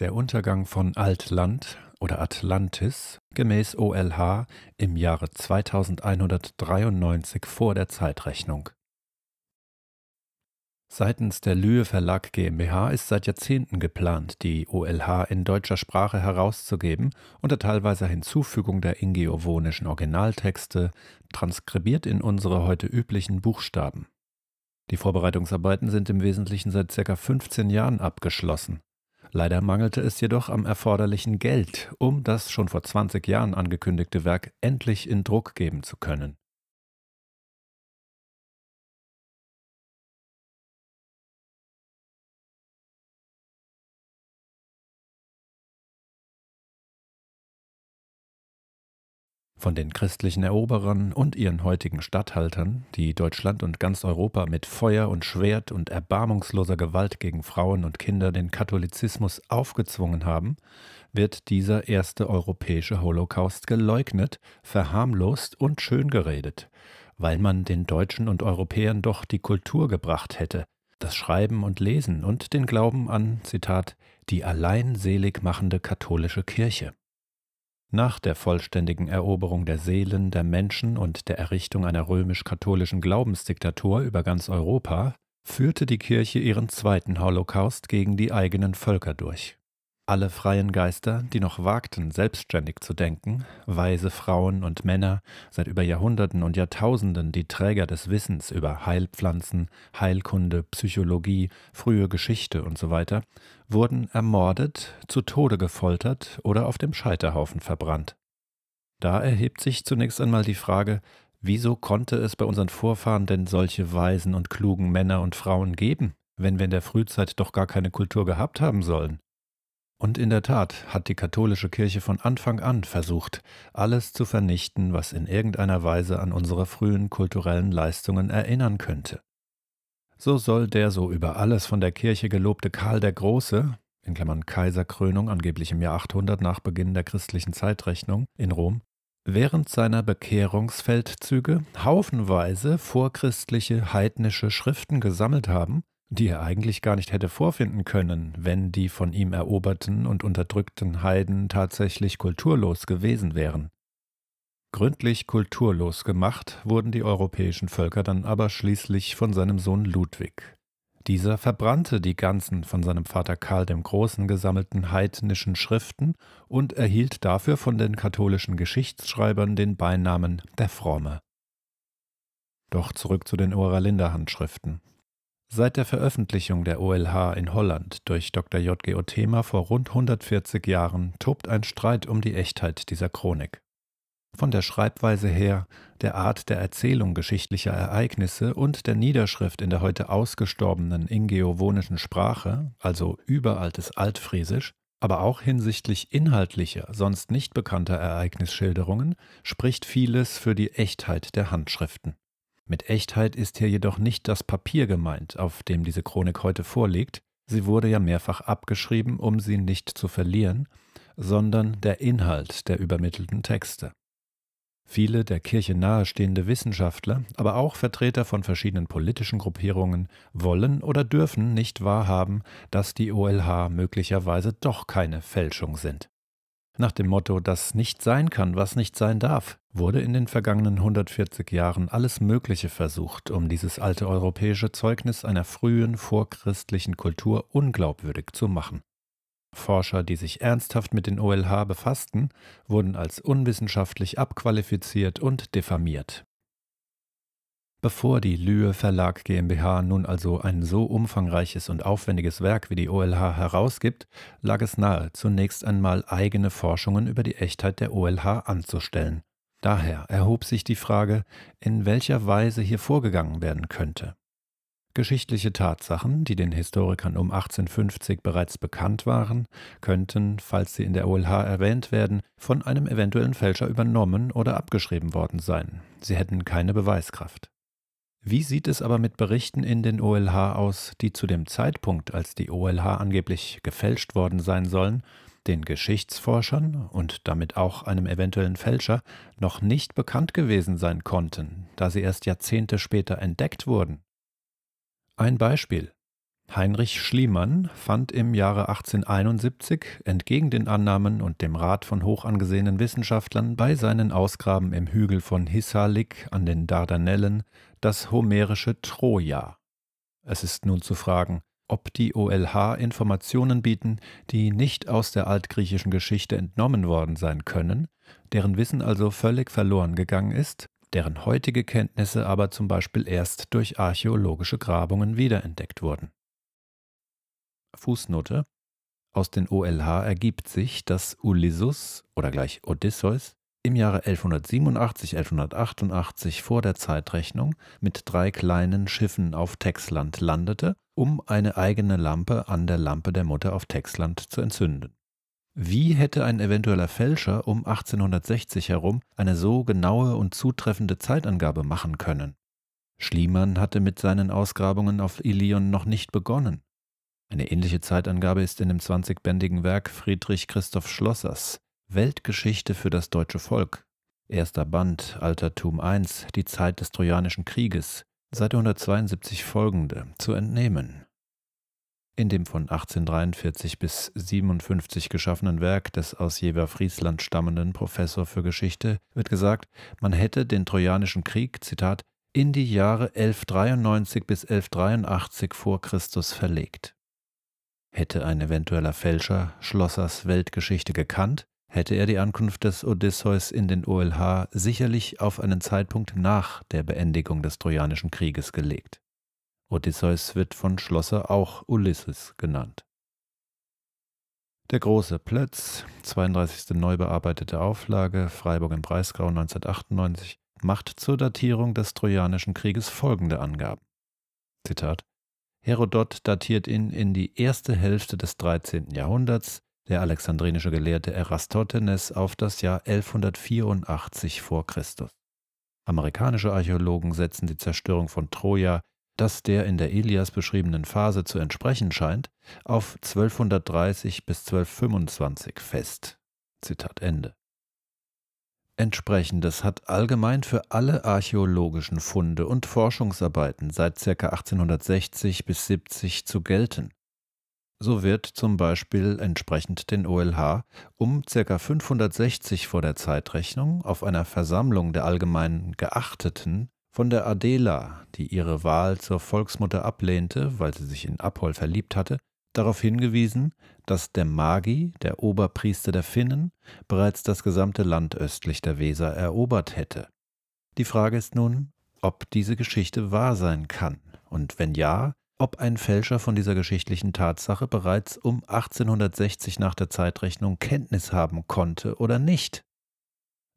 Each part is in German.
Der Untergang von Altland oder Atlantis gemäß OLH im Jahre 2193 vor der Zeitrechnung. Seitens der Lühe Verlag GmbH ist seit Jahrzehnten geplant, die OLH in deutscher Sprache herauszugeben, unter teilweise Hinzufügung der ingeowonischen Originaltexte, transkribiert in unsere heute üblichen Buchstaben. Die Vorbereitungsarbeiten sind im Wesentlichen seit ca. 15 Jahren abgeschlossen. Leider mangelte es jedoch am erforderlichen Geld, um das schon vor 20 Jahren angekündigte Werk endlich in Druck geben zu können. Von den christlichen Eroberern und ihren heutigen Statthaltern, die Deutschland und ganz Europa mit Feuer und Schwert und erbarmungsloser Gewalt gegen Frauen und Kinder den Katholizismus aufgezwungen haben, wird dieser erste europäische Holocaust geleugnet, verharmlost und schöngeredet, weil man den Deutschen und Europäern doch die Kultur gebracht hätte, das Schreiben und Lesen und den Glauben an, Zitat, die allein selig machende katholische Kirche nach der vollständigen Eroberung der Seelen der Menschen und der Errichtung einer römisch-katholischen Glaubensdiktatur über ganz Europa, führte die Kirche ihren zweiten Holocaust gegen die eigenen Völker durch alle freien Geister, die noch wagten, selbstständig zu denken, weise Frauen und Männer, seit über Jahrhunderten und Jahrtausenden die Träger des Wissens über Heilpflanzen, Heilkunde, Psychologie, frühe Geschichte usw., so wurden ermordet, zu Tode gefoltert oder auf dem Scheiterhaufen verbrannt. Da erhebt sich zunächst einmal die Frage, wieso konnte es bei unseren Vorfahren denn solche weisen und klugen Männer und Frauen geben, wenn wir in der Frühzeit doch gar keine Kultur gehabt haben sollen? Und in der Tat hat die katholische Kirche von Anfang an versucht, alles zu vernichten, was in irgendeiner Weise an unsere frühen kulturellen Leistungen erinnern könnte. So soll der so über alles von der Kirche gelobte Karl der Große, in Klammern Kaiserkrönung angeblich im Jahr 800 nach Beginn der christlichen Zeitrechnung in Rom, während seiner Bekehrungsfeldzüge haufenweise vorchristliche heidnische Schriften gesammelt haben die er eigentlich gar nicht hätte vorfinden können, wenn die von ihm eroberten und unterdrückten Heiden tatsächlich kulturlos gewesen wären. Gründlich kulturlos gemacht wurden die europäischen Völker dann aber schließlich von seinem Sohn Ludwig. Dieser verbrannte die ganzen von seinem Vater Karl dem Großen gesammelten heidnischen Schriften und erhielt dafür von den katholischen Geschichtsschreibern den Beinamen der Fromme. Doch zurück zu den Oralinder Handschriften. Seit der Veröffentlichung der OLH in Holland durch Dr. J.G. Othema vor rund 140 Jahren tobt ein Streit um die Echtheit dieser Chronik. Von der Schreibweise her, der Art der Erzählung geschichtlicher Ereignisse und der Niederschrift in der heute ausgestorbenen ingeowonischen Sprache, also überaltes Altfriesisch, aber auch hinsichtlich inhaltlicher, sonst nicht bekannter Ereignisschilderungen, spricht vieles für die Echtheit der Handschriften. Mit Echtheit ist hier jedoch nicht das Papier gemeint, auf dem diese Chronik heute vorliegt, sie wurde ja mehrfach abgeschrieben, um sie nicht zu verlieren, sondern der Inhalt der übermittelten Texte. Viele der Kirche nahestehende Wissenschaftler, aber auch Vertreter von verschiedenen politischen Gruppierungen wollen oder dürfen nicht wahrhaben, dass die OLH möglicherweise doch keine Fälschung sind. Nach dem Motto, das nicht sein kann, was nicht sein darf, wurde in den vergangenen 140 Jahren alles Mögliche versucht, um dieses alte europäische Zeugnis einer frühen vorchristlichen Kultur unglaubwürdig zu machen. Forscher, die sich ernsthaft mit den OLH befassten, wurden als unwissenschaftlich abqualifiziert und diffamiert. Bevor die Lühe Verlag GmbH nun also ein so umfangreiches und aufwendiges Werk wie die OLH herausgibt, lag es nahe, zunächst einmal eigene Forschungen über die Echtheit der OLH anzustellen. Daher erhob sich die Frage, in welcher Weise hier vorgegangen werden könnte. Geschichtliche Tatsachen, die den Historikern um 1850 bereits bekannt waren, könnten, falls sie in der OLH erwähnt werden, von einem eventuellen Fälscher übernommen oder abgeschrieben worden sein. Sie hätten keine Beweiskraft. Wie sieht es aber mit Berichten in den OLH aus, die zu dem Zeitpunkt, als die OLH angeblich gefälscht worden sein sollen, den Geschichtsforschern und damit auch einem eventuellen Fälscher noch nicht bekannt gewesen sein konnten, da sie erst Jahrzehnte später entdeckt wurden? Ein Beispiel. Heinrich Schliemann fand im Jahre 1871 entgegen den Annahmen und dem Rat von hochangesehenen Wissenschaftlern bei seinen Ausgraben im Hügel von Hissarlik an den Dardanellen das homerische Troja. Es ist nun zu fragen, ob die OLH Informationen bieten, die nicht aus der altgriechischen Geschichte entnommen worden sein können, deren Wissen also völlig verloren gegangen ist, deren heutige Kenntnisse aber zum Beispiel erst durch archäologische Grabungen wiederentdeckt wurden. Fußnote. Aus den OLH ergibt sich, dass Ulysses oder gleich Odysseus im Jahre 1187, 1188 vor der Zeitrechnung mit drei kleinen Schiffen auf Texland landete, um eine eigene Lampe an der Lampe der Mutter auf Texland zu entzünden. Wie hätte ein eventueller Fälscher um 1860 herum eine so genaue und zutreffende Zeitangabe machen können? Schliemann hatte mit seinen Ausgrabungen auf Ilion noch nicht begonnen. Eine ähnliche Zeitangabe ist in dem 20-bändigen Werk Friedrich Christoph Schlossers Weltgeschichte für das deutsche Volk. Erster Band, Altertum I, die Zeit des Trojanischen Krieges, Seite 172 folgende, zu entnehmen. In dem von 1843 bis 57 geschaffenen Werk des aus Jever Friesland stammenden Professor für Geschichte wird gesagt, man hätte den Trojanischen Krieg, Zitat, in die Jahre 1193 bis 1183 vor Christus verlegt. Hätte ein eventueller Fälscher Schlossers Weltgeschichte gekannt, hätte er die Ankunft des Odysseus in den OLH sicherlich auf einen Zeitpunkt nach der Beendigung des Trojanischen Krieges gelegt. Odysseus wird von Schlosser auch Ulysses genannt. Der große Plötz, 32. neu bearbeitete Auflage, Freiburg im Breisgau 1998, macht zur Datierung des Trojanischen Krieges folgende Angaben. Zitat Herodot datiert ihn in die erste Hälfte des 13. Jahrhunderts, der alexandrinische Gelehrte Erastothenes auf das Jahr 1184 vor Christus. Amerikanische Archäologen setzen die Zerstörung von Troja, das der in der Ilias beschriebenen Phase zu entsprechen scheint, auf 1230 bis 1225 fest. Zitat Ende. Entsprechendes hat allgemein für alle archäologischen Funde und Forschungsarbeiten seit ca. 1860 bis 70 zu gelten. So wird zum Beispiel entsprechend den OLH um ca. 560 vor der Zeitrechnung auf einer Versammlung der allgemeinen Geachteten von der Adela, die ihre Wahl zur Volksmutter ablehnte, weil sie sich in Apoll verliebt hatte, darauf hingewiesen, dass der Magi, der Oberpriester der Finnen, bereits das gesamte Land östlich der Weser erobert hätte. Die Frage ist nun, ob diese Geschichte wahr sein kann und wenn ja, ob ein Fälscher von dieser geschichtlichen Tatsache bereits um 1860 nach der Zeitrechnung Kenntnis haben konnte oder nicht.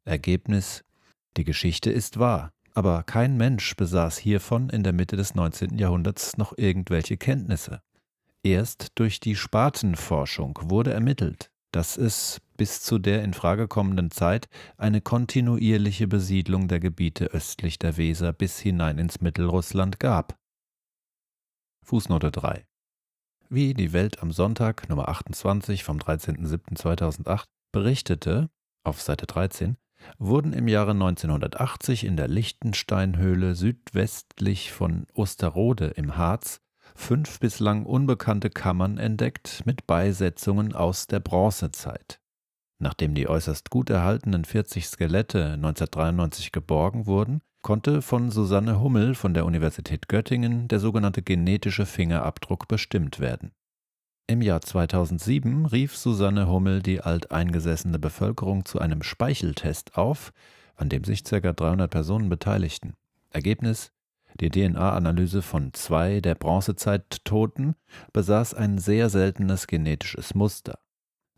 Ergebnis Die Geschichte ist wahr, aber kein Mensch besaß hiervon in der Mitte des 19. Jahrhunderts noch irgendwelche Kenntnisse. Erst durch die Spatenforschung wurde ermittelt, dass es bis zu der in Frage kommenden Zeit eine kontinuierliche Besiedlung der Gebiete östlich der Weser bis hinein ins Mittelrussland gab. Fußnote 3 Wie die Welt am Sonntag Nummer 28 vom 13.07.2008 berichtete, auf Seite 13, wurden im Jahre 1980 in der Lichtensteinhöhle südwestlich von Osterode im Harz fünf bislang unbekannte Kammern entdeckt mit Beisetzungen aus der Bronzezeit. Nachdem die äußerst gut erhaltenen 40 Skelette 1993 geborgen wurden, konnte von Susanne Hummel von der Universität Göttingen der sogenannte genetische Fingerabdruck bestimmt werden. Im Jahr 2007 rief Susanne Hummel die alteingesessene Bevölkerung zu einem Speicheltest auf, an dem sich ca. 300 Personen beteiligten. Ergebnis: die DNA-Analyse von zwei der Bronzezeit-Toten besaß ein sehr seltenes genetisches Muster.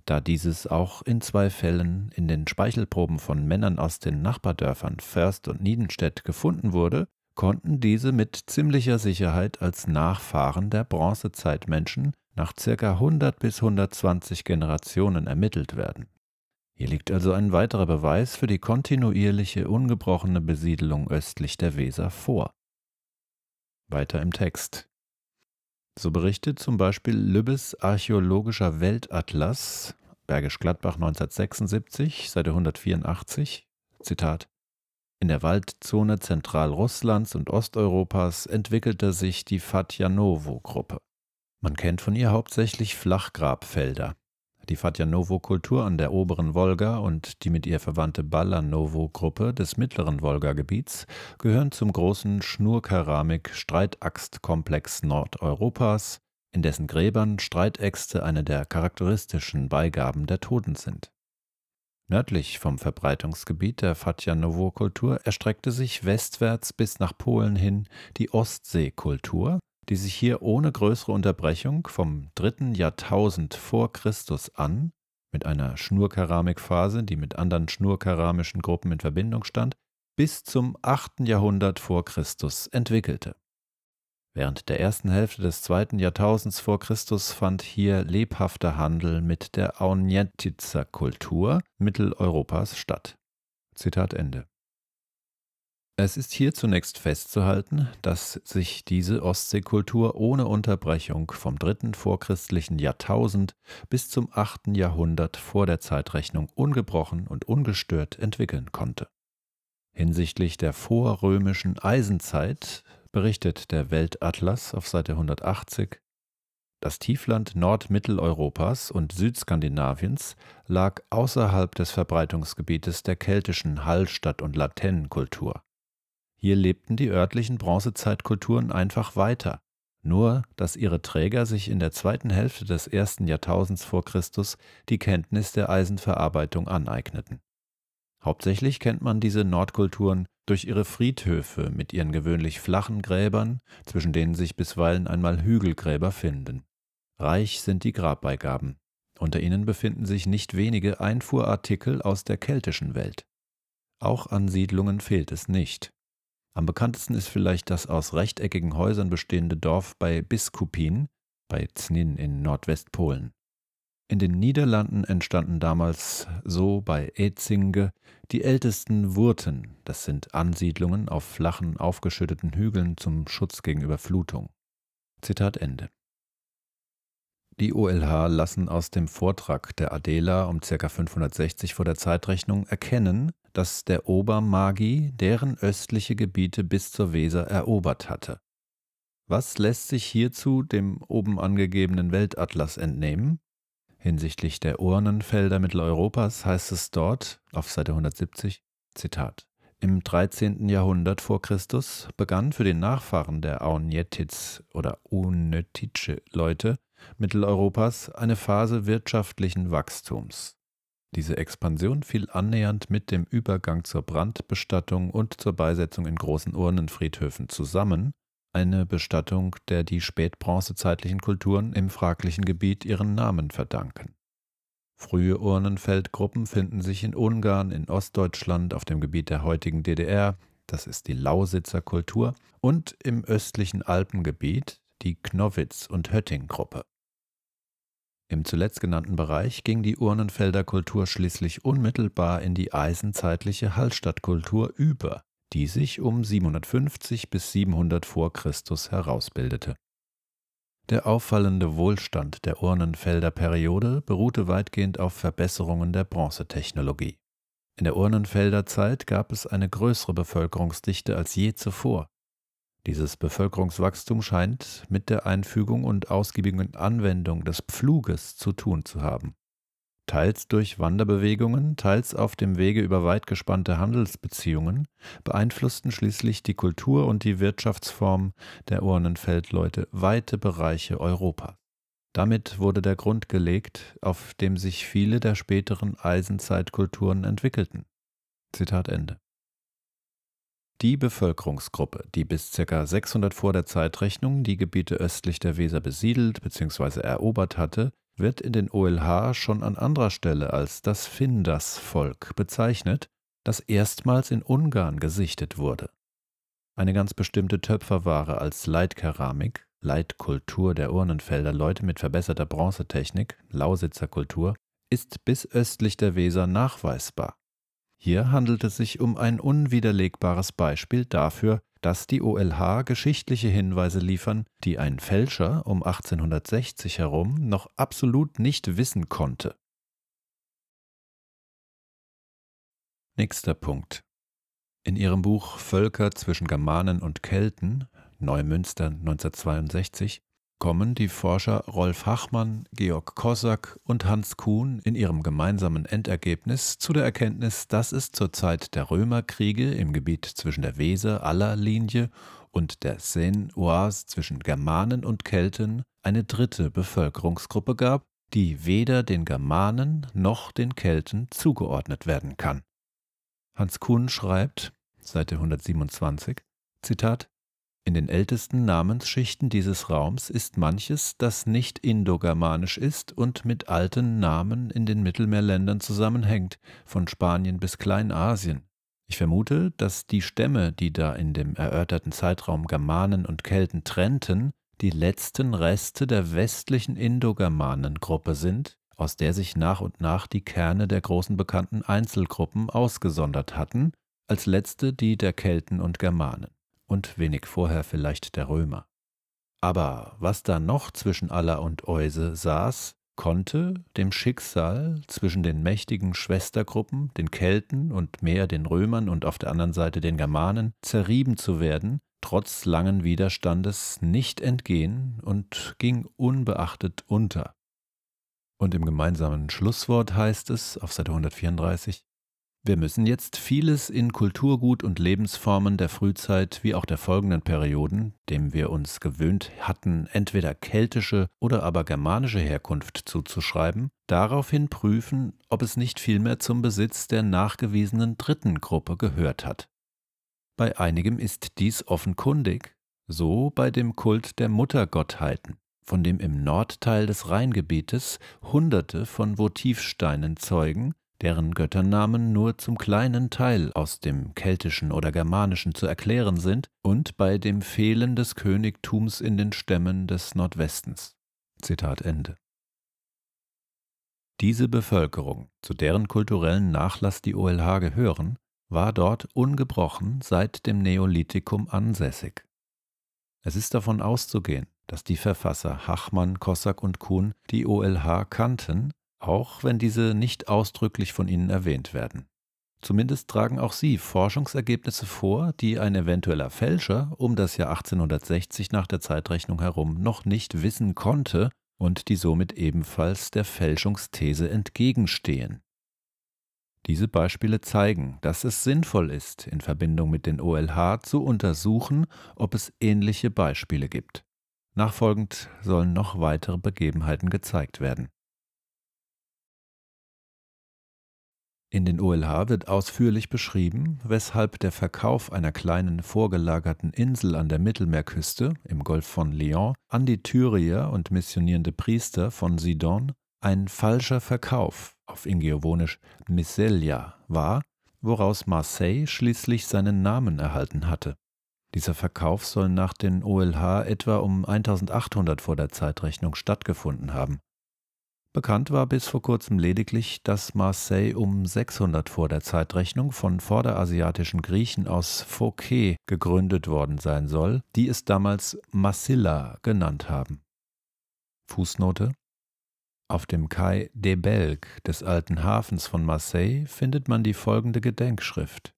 Da dieses auch in zwei Fällen in den Speichelproben von Männern aus den Nachbardörfern Först und Niedenstedt gefunden wurde, konnten diese mit ziemlicher Sicherheit als Nachfahren der Bronzezeitmenschen nach ca. 100 bis 120 Generationen ermittelt werden. Hier liegt also ein weiterer Beweis für die kontinuierliche, ungebrochene Besiedelung östlich der Weser vor. Weiter im Text. So berichtet zum Beispiel Lübbes Archäologischer Weltatlas, Bergisch Gladbach 1976, Seite 184, Zitat. In der Waldzone Zentralrusslands und Osteuropas entwickelte sich die Fatjanovo-Gruppe. Man kennt von ihr hauptsächlich Flachgrabfelder die Fatjanowo Kultur an der oberen Wolga und die mit ihr verwandte Balanowo Gruppe des mittleren Wolga-Gebiets gehören zum großen Schnurkeramik-Streitaxt-Komplex Nordeuropas, in dessen Gräbern Streitäxte eine der charakteristischen Beigaben der Toten sind. Nördlich vom Verbreitungsgebiet der Fatjanowo-Kultur erstreckte sich westwärts bis nach Polen hin die Ostseekultur, die sich hier ohne größere Unterbrechung vom dritten Jahrtausend vor Christus an mit einer Schnurkeramikphase, die mit anderen schnurkeramischen Gruppen in Verbindung stand, bis zum 8. Jahrhundert vor Christus entwickelte. Während der ersten Hälfte des zweiten Jahrtausends vor Christus fand hier lebhafter Handel mit der Aunjetitzer Kultur Mitteleuropas statt. Zitat Ende. Es ist hier zunächst festzuhalten, dass sich diese Ostseekultur ohne Unterbrechung vom dritten vorchristlichen Jahrtausend bis zum achten Jahrhundert vor der Zeitrechnung ungebrochen und ungestört entwickeln konnte. Hinsichtlich der vorrömischen Eisenzeit berichtet der Weltatlas auf Seite 180, das Tiefland Nordmitteleuropas und Südskandinaviens lag außerhalb des Verbreitungsgebietes der keltischen Hallstatt- und Latennenkultur. Hier lebten die örtlichen Bronzezeitkulturen einfach weiter, nur dass ihre Träger sich in der zweiten Hälfte des ersten Jahrtausends vor Christus die Kenntnis der Eisenverarbeitung aneigneten. Hauptsächlich kennt man diese Nordkulturen durch ihre Friedhöfe mit ihren gewöhnlich flachen Gräbern, zwischen denen sich bisweilen einmal Hügelgräber finden. Reich sind die Grabbeigaben. Unter ihnen befinden sich nicht wenige Einfuhrartikel aus der keltischen Welt. Auch an Siedlungen fehlt es nicht. Am bekanntesten ist vielleicht das aus rechteckigen Häusern bestehende Dorf bei Biskupin, bei Znin in Nordwestpolen. In den Niederlanden entstanden damals so bei Ezinge die ältesten Wurten, das sind Ansiedlungen auf flachen, aufgeschütteten Hügeln zum Schutz gegen Überflutung. Zitat Ende. Die OLH lassen aus dem Vortrag der Adela um ca. 560 vor der Zeitrechnung erkennen, dass der Obermagi deren östliche Gebiete bis zur Weser erobert hatte. Was lässt sich hierzu dem oben angegebenen Weltatlas entnehmen? Hinsichtlich der Urnenfelder Mitteleuropas heißt es dort auf Seite 170 Zitat im 13. Jahrhundert vor Christus begann für den Nachfahren der Aunjetitz oder Unnötitsche Leute Mitteleuropas eine Phase wirtschaftlichen Wachstums. Diese Expansion fiel annähernd mit dem Übergang zur Brandbestattung und zur Beisetzung in großen Urnenfriedhöfen zusammen, eine Bestattung, der die spätbronzezeitlichen Kulturen im fraglichen Gebiet ihren Namen verdanken. Frühe Urnenfeldgruppen finden sich in Ungarn, in Ostdeutschland, auf dem Gebiet der heutigen DDR, das ist die Lausitzer Kultur, und im östlichen Alpengebiet, die Knowitz- und Hötting-Gruppe. Im zuletzt genannten Bereich ging die Urnenfelder Kultur schließlich unmittelbar in die eisenzeitliche Hallstattkultur über, die sich um 750 bis 700 vor Christus herausbildete. Der auffallende Wohlstand der Urnenfelder Periode beruhte weitgehend auf Verbesserungen der Bronzetechnologie. In der Urnenfelder Zeit gab es eine größere Bevölkerungsdichte als je zuvor, dieses Bevölkerungswachstum scheint mit der Einfügung und ausgiebigen Anwendung des Pfluges zu tun zu haben. Teils durch Wanderbewegungen, teils auf dem Wege über weit gespannte Handelsbeziehungen beeinflussten schließlich die Kultur und die Wirtschaftsform der Urnenfeldleute weite Bereiche Europas. Damit wurde der Grund gelegt, auf dem sich viele der späteren Eisenzeitkulturen entwickelten. Zitat Ende. Die Bevölkerungsgruppe, die bis ca. 600 vor der Zeitrechnung die Gebiete östlich der Weser besiedelt bzw. erobert hatte, wird in den OLH schon an anderer Stelle als das Finders-Volk bezeichnet, das erstmals in Ungarn gesichtet wurde. Eine ganz bestimmte Töpferware als Leitkeramik, Leitkultur der Urnenfelder Leute mit verbesserter Bronzetechnik, Lausitzer Kultur, ist bis östlich der Weser nachweisbar. Hier handelt es sich um ein unwiderlegbares Beispiel dafür, dass die OLH geschichtliche Hinweise liefern, die ein Fälscher um 1860 herum noch absolut nicht wissen konnte. Nächster Punkt. In ihrem Buch Völker zwischen Germanen und Kelten, Neumünster 1962, kommen die Forscher Rolf Hachmann, Georg Kossack und Hans Kuhn in ihrem gemeinsamen Endergebnis zu der Erkenntnis, dass es zur Zeit der Römerkriege im Gebiet zwischen der Weser aller Linie und der Seine-Oise zwischen Germanen und Kelten eine dritte Bevölkerungsgruppe gab, die weder den Germanen noch den Kelten zugeordnet werden kann. Hans Kuhn schreibt, Seite 127, Zitat, in den ältesten Namensschichten dieses Raums ist manches, das nicht indogermanisch ist und mit alten Namen in den Mittelmeerländern zusammenhängt, von Spanien bis Kleinasien. Ich vermute, dass die Stämme, die da in dem erörterten Zeitraum Germanen und Kelten trennten, die letzten Reste der westlichen Indogermanengruppe sind, aus der sich nach und nach die Kerne der großen bekannten Einzelgruppen ausgesondert hatten, als letzte die der Kelten und Germanen und wenig vorher vielleicht der Römer. Aber was da noch zwischen Aller und Euse saß, konnte dem Schicksal zwischen den mächtigen Schwestergruppen, den Kelten und mehr den Römern und auf der anderen Seite den Germanen, zerrieben zu werden, trotz langen Widerstandes nicht entgehen und ging unbeachtet unter. Und im gemeinsamen Schlusswort heißt es auf Seite 134, wir müssen jetzt vieles in Kulturgut und Lebensformen der Frühzeit wie auch der folgenden Perioden, dem wir uns gewöhnt hatten, entweder keltische oder aber germanische Herkunft zuzuschreiben, daraufhin prüfen, ob es nicht vielmehr zum Besitz der nachgewiesenen dritten Gruppe gehört hat. Bei einigem ist dies offenkundig, so bei dem Kult der Muttergottheiten, von dem im Nordteil des Rheingebietes Hunderte von Votivsteinen zeugen, deren Götternamen nur zum kleinen Teil aus dem Keltischen oder Germanischen zu erklären sind, und bei dem Fehlen des Königtums in den Stämmen des Nordwestens. Zitat Ende. Diese Bevölkerung, zu deren kulturellen Nachlass die OLH gehören, war dort ungebrochen seit dem Neolithikum ansässig. Es ist davon auszugehen, dass die Verfasser Hachmann, Kossack und Kuhn die OLH kannten auch wenn diese nicht ausdrücklich von ihnen erwähnt werden. Zumindest tragen auch sie Forschungsergebnisse vor, die ein eventueller Fälscher um das Jahr 1860 nach der Zeitrechnung herum noch nicht wissen konnte und die somit ebenfalls der Fälschungsthese entgegenstehen. Diese Beispiele zeigen, dass es sinnvoll ist, in Verbindung mit den OLH zu untersuchen, ob es ähnliche Beispiele gibt. Nachfolgend sollen noch weitere Begebenheiten gezeigt werden. In den OLH wird ausführlich beschrieben, weshalb der Verkauf einer kleinen vorgelagerten Insel an der Mittelmeerküste im Golf von Lyon an die Tyrier und missionierende Priester von Sidon ein falscher Verkauf auf Ingeowonisch Misselia war, woraus Marseille schließlich seinen Namen erhalten hatte. Dieser Verkauf soll nach den OLH etwa um 1800 vor der Zeitrechnung stattgefunden haben. Bekannt war bis vor kurzem lediglich, dass Marseille um 600 vor der Zeitrechnung von vorderasiatischen Griechen aus Phoké gegründet worden sein soll, die es damals Massilla genannt haben. Fußnote auf dem Kai de Belg des alten Hafens von Marseille findet man die folgende Gedenkschrift.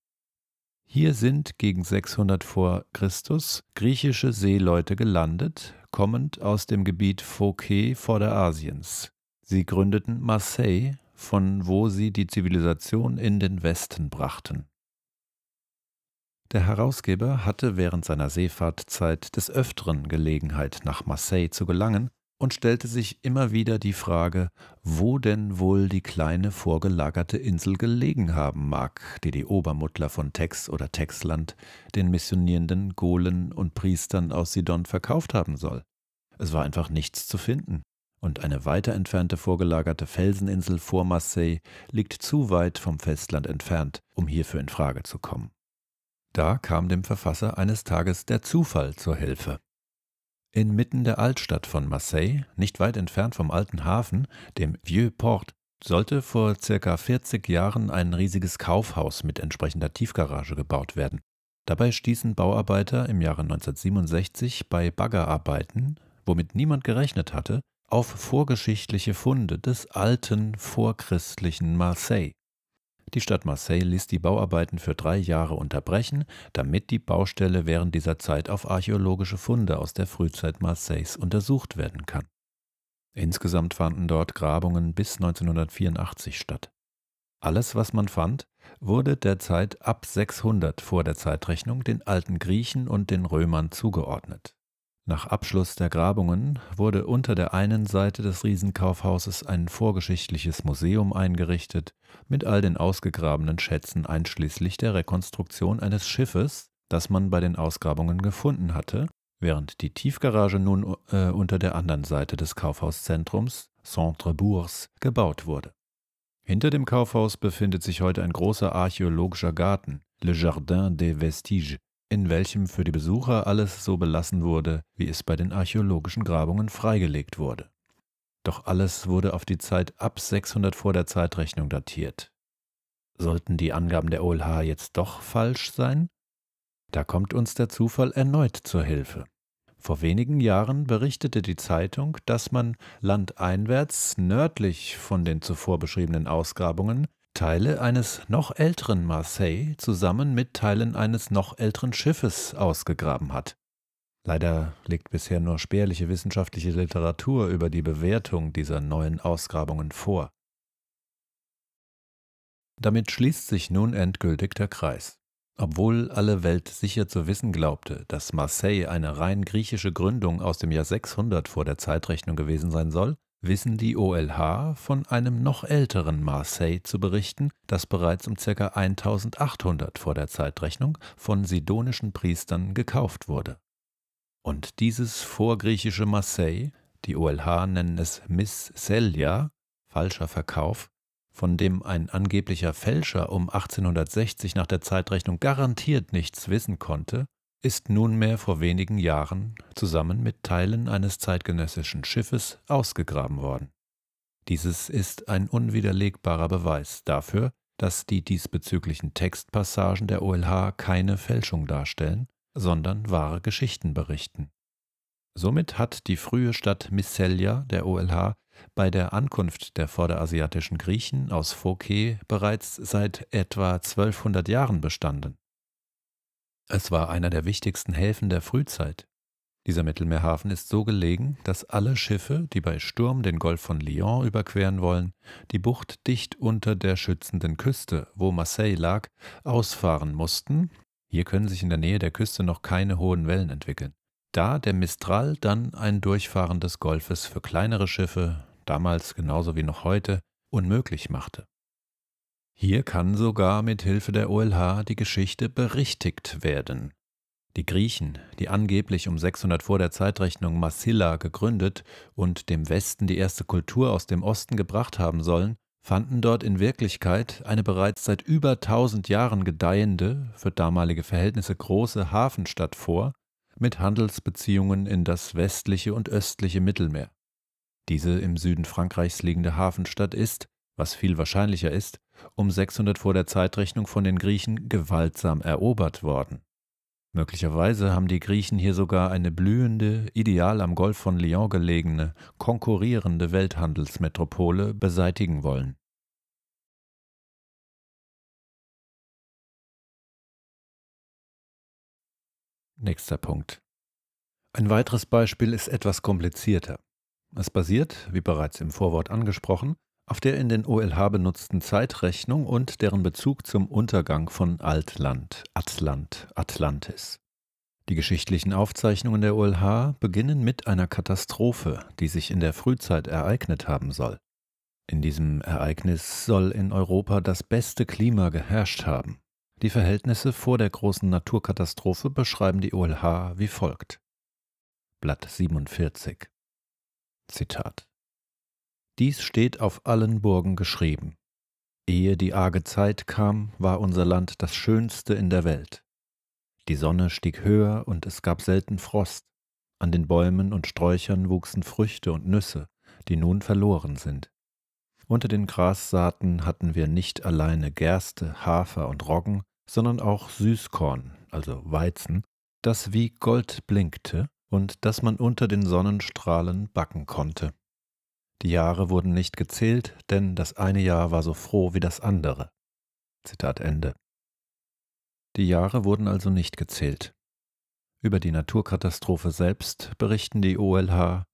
Hier sind gegen 600 vor Christus griechische Seeleute gelandet, kommend aus dem Gebiet Phoké Vorderasiens. Sie gründeten Marseille, von wo sie die Zivilisation in den Westen brachten. Der Herausgeber hatte während seiner Seefahrtzeit des Öfteren Gelegenheit, nach Marseille zu gelangen und stellte sich immer wieder die Frage, wo denn wohl die kleine vorgelagerte Insel gelegen haben mag, die die Obermuttler von Tex oder Texland den missionierenden Golen und Priestern aus Sidon verkauft haben soll. Es war einfach nichts zu finden und eine weiter entfernte vorgelagerte Felseninsel vor Marseille liegt zu weit vom Festland entfernt, um hierfür in Frage zu kommen. Da kam dem Verfasser eines Tages der Zufall zur Hilfe. Inmitten der Altstadt von Marseille, nicht weit entfernt vom alten Hafen, dem Vieux Port, sollte vor circa 40 Jahren ein riesiges Kaufhaus mit entsprechender Tiefgarage gebaut werden. Dabei stießen Bauarbeiter im Jahre 1967 bei Baggerarbeiten, womit niemand gerechnet hatte, auf vorgeschichtliche Funde des alten vorchristlichen Marseille. Die Stadt Marseille ließ die Bauarbeiten für drei Jahre unterbrechen, damit die Baustelle während dieser Zeit auf archäologische Funde aus der Frühzeit Marseilles untersucht werden kann. Insgesamt fanden dort Grabungen bis 1984 statt. Alles, was man fand, wurde derzeit ab 600 vor der Zeitrechnung den alten Griechen und den Römern zugeordnet. Nach Abschluss der Grabungen wurde unter der einen Seite des Riesenkaufhauses ein vorgeschichtliches Museum eingerichtet mit all den ausgegrabenen Schätzen einschließlich der Rekonstruktion eines Schiffes, das man bei den Ausgrabungen gefunden hatte, während die Tiefgarage nun äh, unter der anderen Seite des Kaufhauszentrums, Centre Bourse, gebaut wurde. Hinter dem Kaufhaus befindet sich heute ein großer archäologischer Garten, Le Jardin des Vestiges, in welchem für die Besucher alles so belassen wurde, wie es bei den archäologischen Grabungen freigelegt wurde. Doch alles wurde auf die Zeit ab 600 vor der Zeitrechnung datiert. Sollten die Angaben der OLH jetzt doch falsch sein? Da kommt uns der Zufall erneut zur Hilfe. Vor wenigen Jahren berichtete die Zeitung, dass man landeinwärts nördlich von den zuvor beschriebenen Ausgrabungen Teile eines noch älteren Marseille zusammen mit Teilen eines noch älteren Schiffes ausgegraben hat. Leider liegt bisher nur spärliche wissenschaftliche Literatur über die Bewertung dieser neuen Ausgrabungen vor. Damit schließt sich nun endgültig der Kreis. Obwohl alle Welt sicher zu wissen glaubte, dass Marseille eine rein griechische Gründung aus dem Jahr 600 vor der Zeitrechnung gewesen sein soll, wissen die OLH von einem noch älteren Marseille zu berichten, das bereits um ca. 1800 vor der Zeitrechnung von sidonischen Priestern gekauft wurde. Und dieses vorgriechische Marseille, die OLH nennen es Miss Misselia, falscher Verkauf, von dem ein angeblicher Fälscher um 1860 nach der Zeitrechnung garantiert nichts wissen konnte, ist nunmehr vor wenigen Jahren zusammen mit Teilen eines zeitgenössischen Schiffes ausgegraben worden. Dieses ist ein unwiderlegbarer Beweis dafür, dass die diesbezüglichen Textpassagen der OLH keine Fälschung darstellen, sondern wahre Geschichten berichten. Somit hat die frühe Stadt Misselja der OLH bei der Ankunft der vorderasiatischen Griechen aus Phoke bereits seit etwa 1200 Jahren bestanden. Es war einer der wichtigsten Häfen der Frühzeit. Dieser Mittelmeerhafen ist so gelegen, dass alle Schiffe, die bei Sturm den Golf von Lyon überqueren wollen, die Bucht dicht unter der schützenden Küste, wo Marseille lag, ausfahren mussten. Hier können sich in der Nähe der Küste noch keine hohen Wellen entwickeln. Da der Mistral dann ein Durchfahren des Golfes für kleinere Schiffe, damals genauso wie noch heute, unmöglich machte. Hier kann sogar mit Hilfe der OLH die Geschichte berichtigt werden. Die Griechen, die angeblich um 600 vor der Zeitrechnung Massilla gegründet und dem Westen die erste Kultur aus dem Osten gebracht haben sollen, fanden dort in Wirklichkeit eine bereits seit über 1000 Jahren gedeihende, für damalige Verhältnisse große Hafenstadt vor, mit Handelsbeziehungen in das westliche und östliche Mittelmeer. Diese im Süden Frankreichs liegende Hafenstadt ist, was viel wahrscheinlicher ist, um 600 vor der Zeitrechnung von den Griechen gewaltsam erobert worden. Möglicherweise haben die Griechen hier sogar eine blühende, ideal am Golf von Lyon gelegene, konkurrierende Welthandelsmetropole beseitigen wollen. Nächster Punkt. Ein weiteres Beispiel ist etwas komplizierter. Es basiert, wie bereits im Vorwort angesprochen, auf der in den OLH benutzten Zeitrechnung und deren Bezug zum Untergang von Altland, Atlant, Atlantis. Die geschichtlichen Aufzeichnungen der OLH beginnen mit einer Katastrophe, die sich in der Frühzeit ereignet haben soll. In diesem Ereignis soll in Europa das beste Klima geherrscht haben. Die Verhältnisse vor der großen Naturkatastrophe beschreiben die OLH wie folgt. Blatt 47 Zitat dies steht auf allen Burgen geschrieben. Ehe die arge Zeit kam, war unser Land das schönste in der Welt. Die Sonne stieg höher und es gab selten Frost. An den Bäumen und Sträuchern wuchsen Früchte und Nüsse, die nun verloren sind. Unter den Grassaaten hatten wir nicht alleine Gerste, Hafer und Roggen, sondern auch Süßkorn, also Weizen, das wie Gold blinkte und das man unter den Sonnenstrahlen backen konnte. Die Jahre wurden nicht gezählt, denn das eine Jahr war so froh wie das andere. Zitat Ende. Die Jahre wurden also nicht gezählt. Über die Naturkatastrophe selbst berichten die OLH,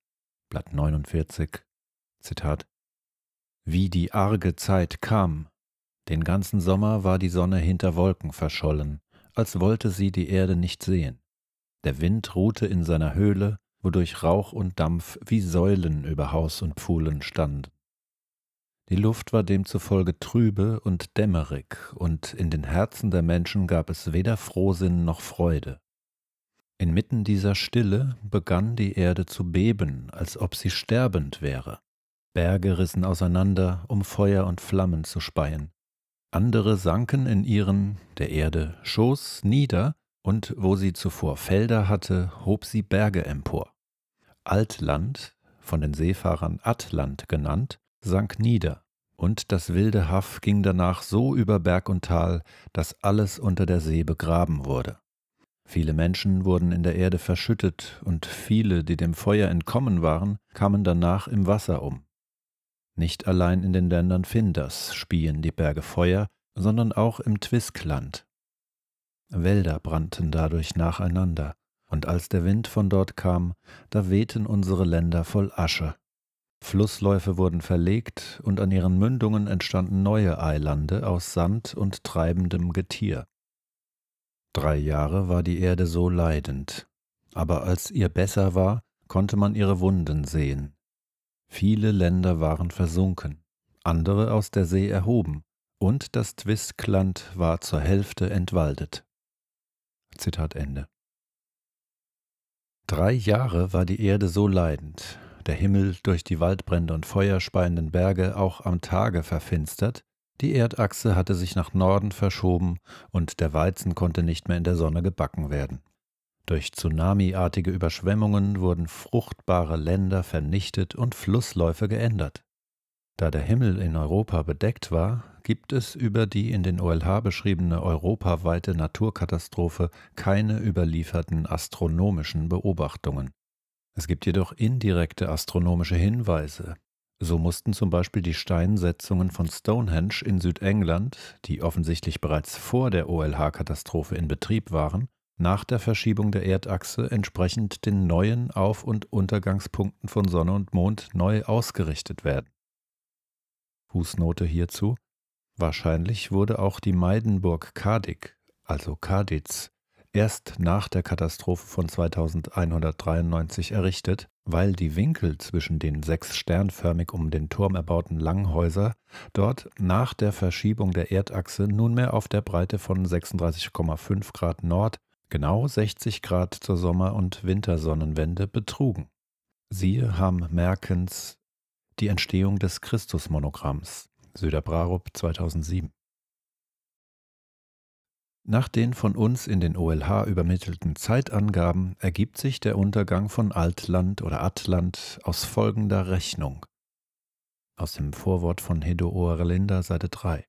Blatt 49, Zitat, Wie die arge Zeit kam. Den ganzen Sommer war die Sonne hinter Wolken verschollen, als wollte sie die Erde nicht sehen. Der Wind ruhte in seiner Höhle, wodurch Rauch und Dampf wie Säulen über Haus und Pfuhlen standen. Die Luft war demzufolge trübe und dämmerig, und in den Herzen der Menschen gab es weder Frohsinn noch Freude. Inmitten dieser Stille begann die Erde zu beben, als ob sie sterbend wäre. Berge rissen auseinander, um Feuer und Flammen zu speien. Andere sanken in ihren, der Erde, Schoß nieder, und wo sie zuvor Felder hatte, hob sie Berge empor. Altland, von den Seefahrern Attland genannt, sank nieder, und das wilde Haff ging danach so über Berg und Tal, dass alles unter der See begraben wurde. Viele Menschen wurden in der Erde verschüttet, und viele, die dem Feuer entkommen waren, kamen danach im Wasser um. Nicht allein in den Ländern Finders spien die Berge Feuer, sondern auch im Twiskland, Wälder brannten dadurch nacheinander, und als der Wind von dort kam, da wehten unsere Länder voll Asche. Flussläufe wurden verlegt, und an ihren Mündungen entstanden neue Eilande aus Sand und treibendem Getier. Drei Jahre war die Erde so leidend, aber als ihr besser war, konnte man ihre Wunden sehen. Viele Länder waren versunken, andere aus der See erhoben, und das Twiskland war zur Hälfte entwaldet. Zitat Ende. Drei Jahre war die Erde so leidend, der Himmel durch die Waldbrände und feuerspeienden Berge auch am Tage verfinstert, die Erdachse hatte sich nach Norden verschoben und der Weizen konnte nicht mehr in der Sonne gebacken werden. Durch tsunamiartige Überschwemmungen wurden fruchtbare Länder vernichtet und Flussläufe geändert. Da der Himmel in Europa bedeckt war, gibt es über die in den OLH beschriebene europaweite Naturkatastrophe keine überlieferten astronomischen Beobachtungen. Es gibt jedoch indirekte astronomische Hinweise. So mussten zum Beispiel die Steinsetzungen von Stonehenge in Südengland, die offensichtlich bereits vor der OLH-Katastrophe in Betrieb waren, nach der Verschiebung der Erdachse entsprechend den neuen Auf- und Untergangspunkten von Sonne und Mond neu ausgerichtet werden. Fußnote hierzu Wahrscheinlich wurde auch die Meidenburg Kardik, also Kaditz, erst nach der Katastrophe von 2193 errichtet, weil die Winkel zwischen den sechs sternförmig um den Turm erbauten Langhäuser dort nach der Verschiebung der Erdachse nunmehr auf der Breite von 36,5 Grad Nord genau 60 Grad zur Sommer- und Wintersonnenwende betrugen. Siehe Ham Merkens Die Entstehung des Christusmonogramms Söder-Brarup 2007. Nach den von uns in den OLH übermittelten Zeitangaben ergibt sich der Untergang von Altland oder Atland aus folgender Rechnung. Aus dem Vorwort von Hedo Oerlinda, Seite 3.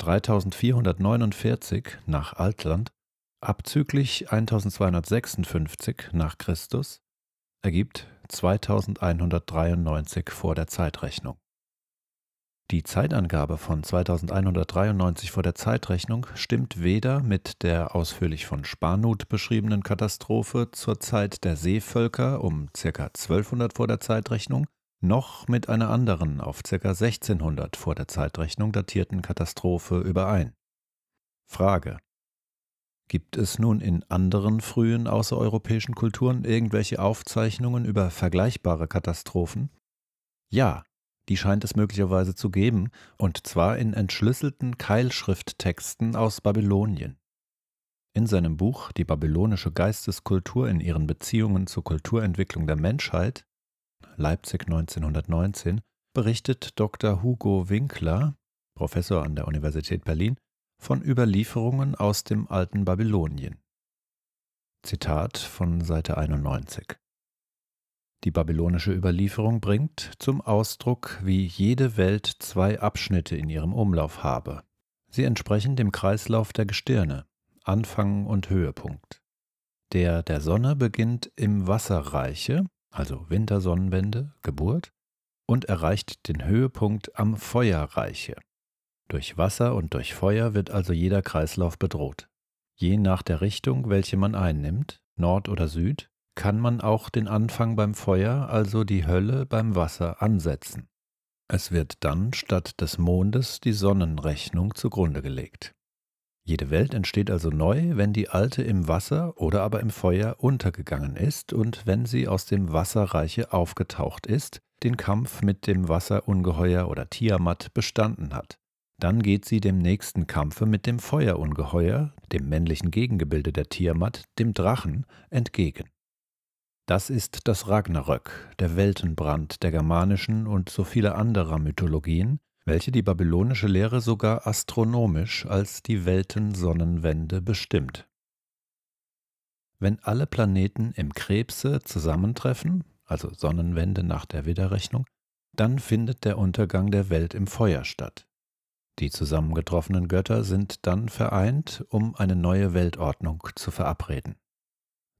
3449 nach Altland abzüglich 1256 nach Christus ergibt 2193 vor der Zeitrechnung. Die Zeitangabe von 2193 vor der Zeitrechnung stimmt weder mit der ausführlich von Spanut beschriebenen Katastrophe zur Zeit der Seevölker um ca. 1200 vor der Zeitrechnung noch mit einer anderen auf ca. 1600 vor der Zeitrechnung datierten Katastrophe überein. Frage. Gibt es nun in anderen frühen außereuropäischen Kulturen irgendwelche Aufzeichnungen über vergleichbare Katastrophen? Ja, die scheint es möglicherweise zu geben, und zwar in entschlüsselten Keilschrifttexten aus Babylonien. In seinem Buch Die babylonische Geisteskultur in ihren Beziehungen zur Kulturentwicklung der Menschheit, Leipzig 1919, berichtet Dr. Hugo Winkler, Professor an der Universität Berlin, von Überlieferungen aus dem alten Babylonien. Zitat von Seite 91. Die babylonische Überlieferung bringt zum Ausdruck, wie jede Welt zwei Abschnitte in ihrem Umlauf habe. Sie entsprechen dem Kreislauf der Gestirne, Anfang und Höhepunkt. Der der Sonne beginnt im Wasserreiche, also Wintersonnenwende, Geburt, und erreicht den Höhepunkt am Feuerreiche. Durch Wasser und durch Feuer wird also jeder Kreislauf bedroht. Je nach der Richtung, welche man einnimmt, Nord oder Süd, kann man auch den Anfang beim Feuer, also die Hölle beim Wasser, ansetzen. Es wird dann statt des Mondes die Sonnenrechnung zugrunde gelegt. Jede Welt entsteht also neu, wenn die alte im Wasser oder aber im Feuer untergegangen ist und wenn sie aus dem Wasserreiche aufgetaucht ist, den Kampf mit dem Wasserungeheuer oder Tiamat bestanden hat. Dann geht sie dem nächsten Kampfe mit dem Feuerungeheuer, dem männlichen Gegengebilde der Tiamat, dem Drachen, entgegen. Das ist das Ragnarök, der Weltenbrand der germanischen und so vieler anderer Mythologien, welche die babylonische Lehre sogar astronomisch als die Weltensonnenwende bestimmt. Wenn alle Planeten im Krebse zusammentreffen, also Sonnenwende nach der Widerrechnung, dann findet der Untergang der Welt im Feuer statt. Die zusammengetroffenen Götter sind dann vereint, um eine neue Weltordnung zu verabreden.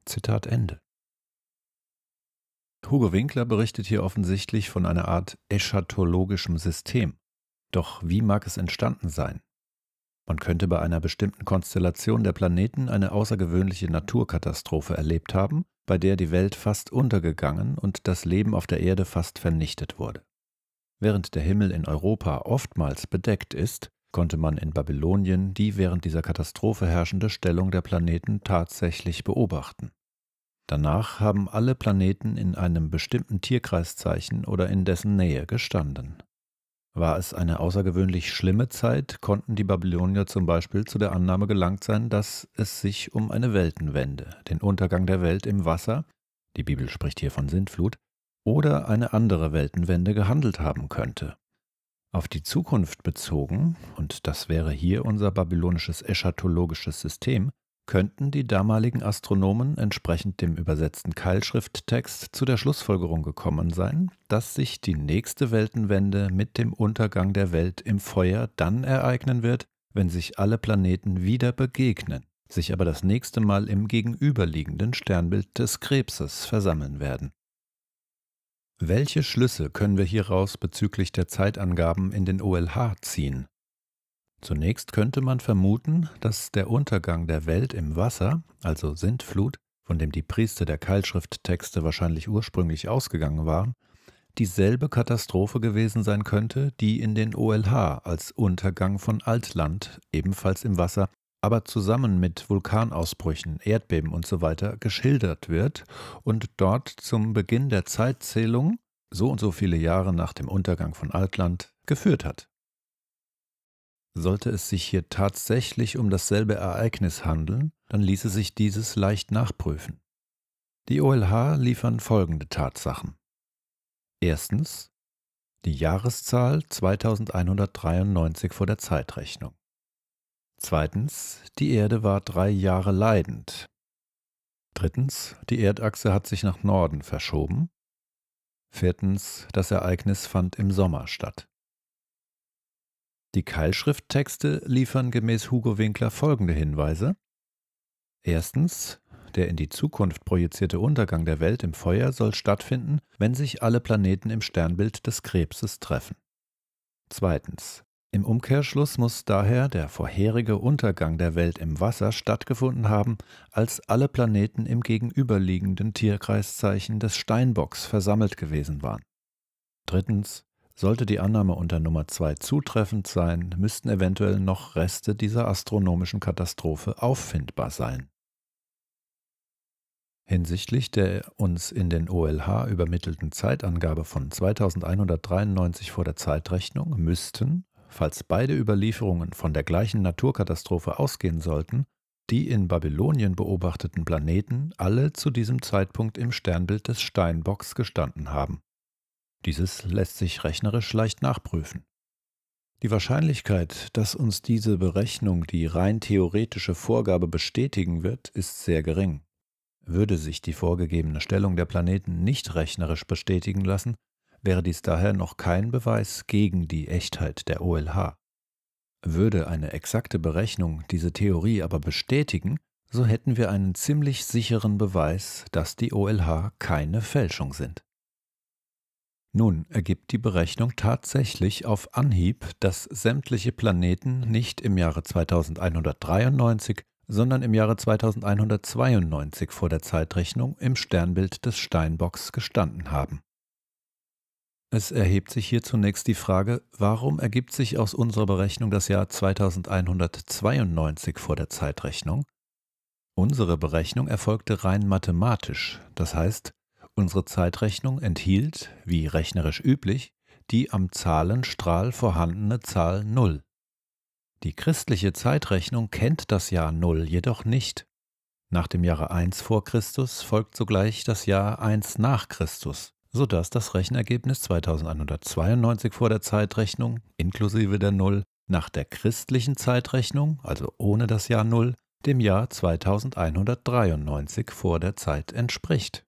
Zitat Ende. Hugo Winkler berichtet hier offensichtlich von einer Art eschatologischem System. Doch wie mag es entstanden sein? Man könnte bei einer bestimmten Konstellation der Planeten eine außergewöhnliche Naturkatastrophe erlebt haben, bei der die Welt fast untergegangen und das Leben auf der Erde fast vernichtet wurde. Während der Himmel in Europa oftmals bedeckt ist, konnte man in Babylonien die während dieser Katastrophe herrschende Stellung der Planeten tatsächlich beobachten. Danach haben alle Planeten in einem bestimmten Tierkreiszeichen oder in dessen Nähe gestanden. War es eine außergewöhnlich schlimme Zeit, konnten die Babylonier zum Beispiel zu der Annahme gelangt sein, dass es sich um eine Weltenwende, den Untergang der Welt im Wasser, die Bibel spricht hier von Sintflut, oder eine andere Weltenwende gehandelt haben könnte. Auf die Zukunft bezogen, und das wäre hier unser babylonisches eschatologisches System, könnten die damaligen Astronomen entsprechend dem übersetzten Keilschrifttext zu der Schlussfolgerung gekommen sein, dass sich die nächste Weltenwende mit dem Untergang der Welt im Feuer dann ereignen wird, wenn sich alle Planeten wieder begegnen, sich aber das nächste Mal im gegenüberliegenden Sternbild des Krebses versammeln werden. Welche Schlüsse können wir hieraus bezüglich der Zeitangaben in den OLH ziehen? Zunächst könnte man vermuten, dass der Untergang der Welt im Wasser, also Sintflut, von dem die Priester der Keilschrifttexte wahrscheinlich ursprünglich ausgegangen waren, dieselbe Katastrophe gewesen sein könnte, die in den OLH als Untergang von Altland, ebenfalls im Wasser, aber zusammen mit Vulkanausbrüchen, Erdbeben usw. So geschildert wird und dort zum Beginn der Zeitzählung, so und so viele Jahre nach dem Untergang von Altland, geführt hat. Sollte es sich hier tatsächlich um dasselbe Ereignis handeln, dann ließe sich dieses leicht nachprüfen. Die OLH liefern folgende Tatsachen. Erstens die Jahreszahl 2193 vor der Zeitrechnung. Zweitens, die Erde war drei Jahre leidend. Drittens, die Erdachse hat sich nach Norden verschoben. Viertens, das Ereignis fand im Sommer statt. Die Keilschrifttexte liefern gemäß Hugo Winkler folgende Hinweise. Erstens, der in die Zukunft projizierte Untergang der Welt im Feuer soll stattfinden, wenn sich alle Planeten im Sternbild des Krebses treffen. Zweitens, im Umkehrschluss muss daher der vorherige Untergang der Welt im Wasser stattgefunden haben, als alle Planeten im gegenüberliegenden Tierkreiszeichen des Steinbocks versammelt gewesen waren. Drittens, sollte die Annahme unter Nummer 2 zutreffend sein, müssten eventuell noch Reste dieser astronomischen Katastrophe auffindbar sein. Hinsichtlich der uns in den OLH übermittelten Zeitangabe von 2193 vor der Zeitrechnung müssten, falls beide Überlieferungen von der gleichen Naturkatastrophe ausgehen sollten, die in Babylonien beobachteten Planeten alle zu diesem Zeitpunkt im Sternbild des Steinbocks gestanden haben. Dieses lässt sich rechnerisch leicht nachprüfen. Die Wahrscheinlichkeit, dass uns diese Berechnung die rein theoretische Vorgabe bestätigen wird, ist sehr gering. Würde sich die vorgegebene Stellung der Planeten nicht rechnerisch bestätigen lassen, wäre dies daher noch kein Beweis gegen die Echtheit der OLH. Würde eine exakte Berechnung diese Theorie aber bestätigen, so hätten wir einen ziemlich sicheren Beweis, dass die OLH keine Fälschung sind. Nun ergibt die Berechnung tatsächlich auf Anhieb, dass sämtliche Planeten nicht im Jahre 2193, sondern im Jahre 2192 vor der Zeitrechnung im Sternbild des Steinbocks gestanden haben. Es erhebt sich hier zunächst die Frage, warum ergibt sich aus unserer Berechnung das Jahr 2192 vor der Zeitrechnung? Unsere Berechnung erfolgte rein mathematisch, das heißt, Unsere Zeitrechnung enthielt, wie rechnerisch üblich, die am Zahlenstrahl vorhandene Zahl 0. Die christliche Zeitrechnung kennt das Jahr 0 jedoch nicht. Nach dem Jahre 1 vor Christus folgt sogleich das Jahr 1 nach Christus, sodass das Rechenergebnis 2192 vor der Zeitrechnung inklusive der 0 nach der christlichen Zeitrechnung, also ohne das Jahr 0, dem Jahr 2193 vor der Zeit entspricht.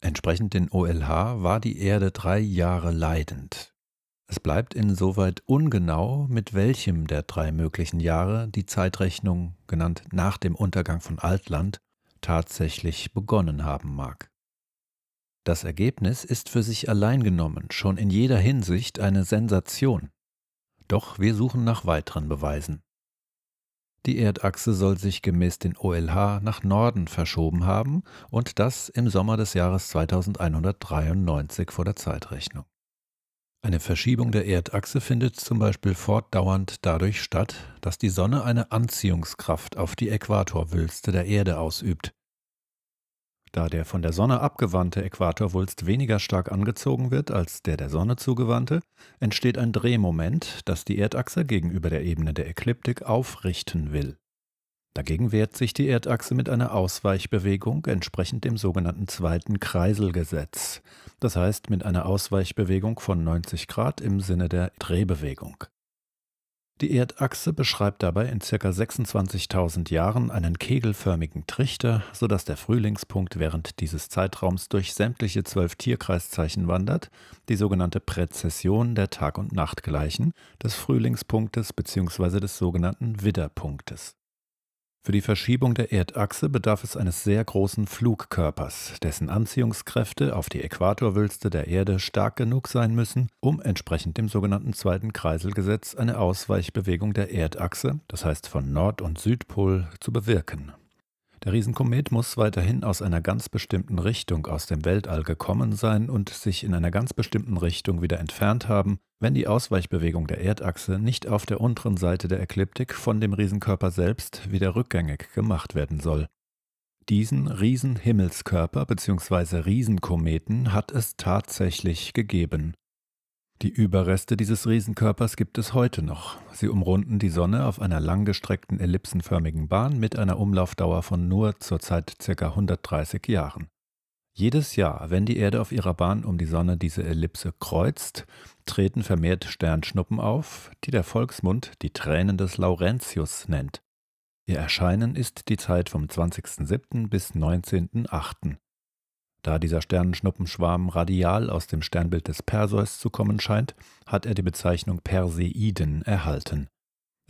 Entsprechend den OLH war die Erde drei Jahre leidend. Es bleibt insoweit ungenau, mit welchem der drei möglichen Jahre die Zeitrechnung, genannt nach dem Untergang von Altland, tatsächlich begonnen haben mag. Das Ergebnis ist für sich allein genommen schon in jeder Hinsicht eine Sensation. Doch wir suchen nach weiteren Beweisen. Die Erdachse soll sich gemäß den OLH nach Norden verschoben haben und das im Sommer des Jahres 2193 vor der Zeitrechnung. Eine Verschiebung der Erdachse findet zum Beispiel fortdauernd dadurch statt, dass die Sonne eine Anziehungskraft auf die Äquatorwülste der Erde ausübt, da der von der Sonne abgewandte Äquatorwulst weniger stark angezogen wird als der der Sonne zugewandte, entsteht ein Drehmoment, das die Erdachse gegenüber der Ebene der Ekliptik aufrichten will. Dagegen wehrt sich die Erdachse mit einer Ausweichbewegung entsprechend dem sogenannten zweiten Kreiselgesetz, das heißt mit einer Ausweichbewegung von 90 Grad im Sinne der Drehbewegung. Die Erdachse beschreibt dabei in ca. 26.000 Jahren einen kegelförmigen Trichter, sodass der Frühlingspunkt während dieses Zeitraums durch sämtliche zwölf Tierkreiszeichen wandert, die sogenannte Präzession der Tag- und Nachtgleichen, des Frühlingspunktes bzw. des sogenannten Widderpunktes. Für die Verschiebung der Erdachse bedarf es eines sehr großen Flugkörpers, dessen Anziehungskräfte auf die Äquatorwülste der Erde stark genug sein müssen, um entsprechend dem sogenannten zweiten Kreiselgesetz eine Ausweichbewegung der Erdachse, das heißt von Nord- und Südpol, zu bewirken. Der Riesenkomet muss weiterhin aus einer ganz bestimmten Richtung aus dem Weltall gekommen sein und sich in einer ganz bestimmten Richtung wieder entfernt haben, wenn die Ausweichbewegung der Erdachse nicht auf der unteren Seite der Ekliptik von dem Riesenkörper selbst wieder rückgängig gemacht werden soll. Diesen Riesenhimmelskörper bzw. Riesenkometen hat es tatsächlich gegeben. Die Überreste dieses Riesenkörpers gibt es heute noch. Sie umrunden die Sonne auf einer langgestreckten ellipsenförmigen Bahn mit einer Umlaufdauer von nur zurzeit ca. 130 Jahren. Jedes Jahr, wenn die Erde auf ihrer Bahn um die Sonne diese Ellipse kreuzt, treten vermehrt Sternschnuppen auf, die der Volksmund die Tränen des Laurentius nennt. Ihr Erscheinen ist die Zeit vom 20.07. bis 19.08. Da dieser Sternenschnuppenschwarm radial aus dem Sternbild des Perseus zu kommen scheint, hat er die Bezeichnung Perseiden erhalten.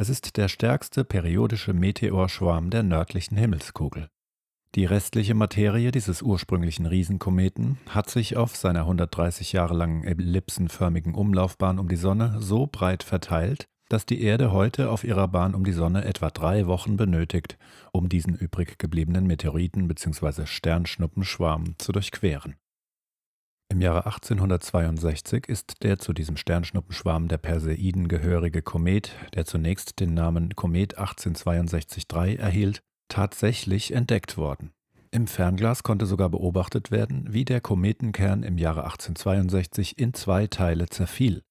Es ist der stärkste periodische Meteorschwarm der nördlichen Himmelskugel. Die restliche Materie dieses ursprünglichen Riesenkometen hat sich auf seiner 130 Jahre langen ellipsenförmigen Umlaufbahn um die Sonne so breit verteilt, dass die Erde heute auf ihrer Bahn um die Sonne etwa drei Wochen benötigt, um diesen übrig gebliebenen Meteoriten- bzw. Sternschnuppenschwarm zu durchqueren. Im Jahre 1862 ist der zu diesem Sternschnuppenschwarm der Perseiden gehörige Komet, der zunächst den Namen Komet 1862-3 erhielt, tatsächlich entdeckt worden. Im Fernglas konnte sogar beobachtet werden, wie der Kometenkern im Jahre 1862 in zwei Teile zerfiel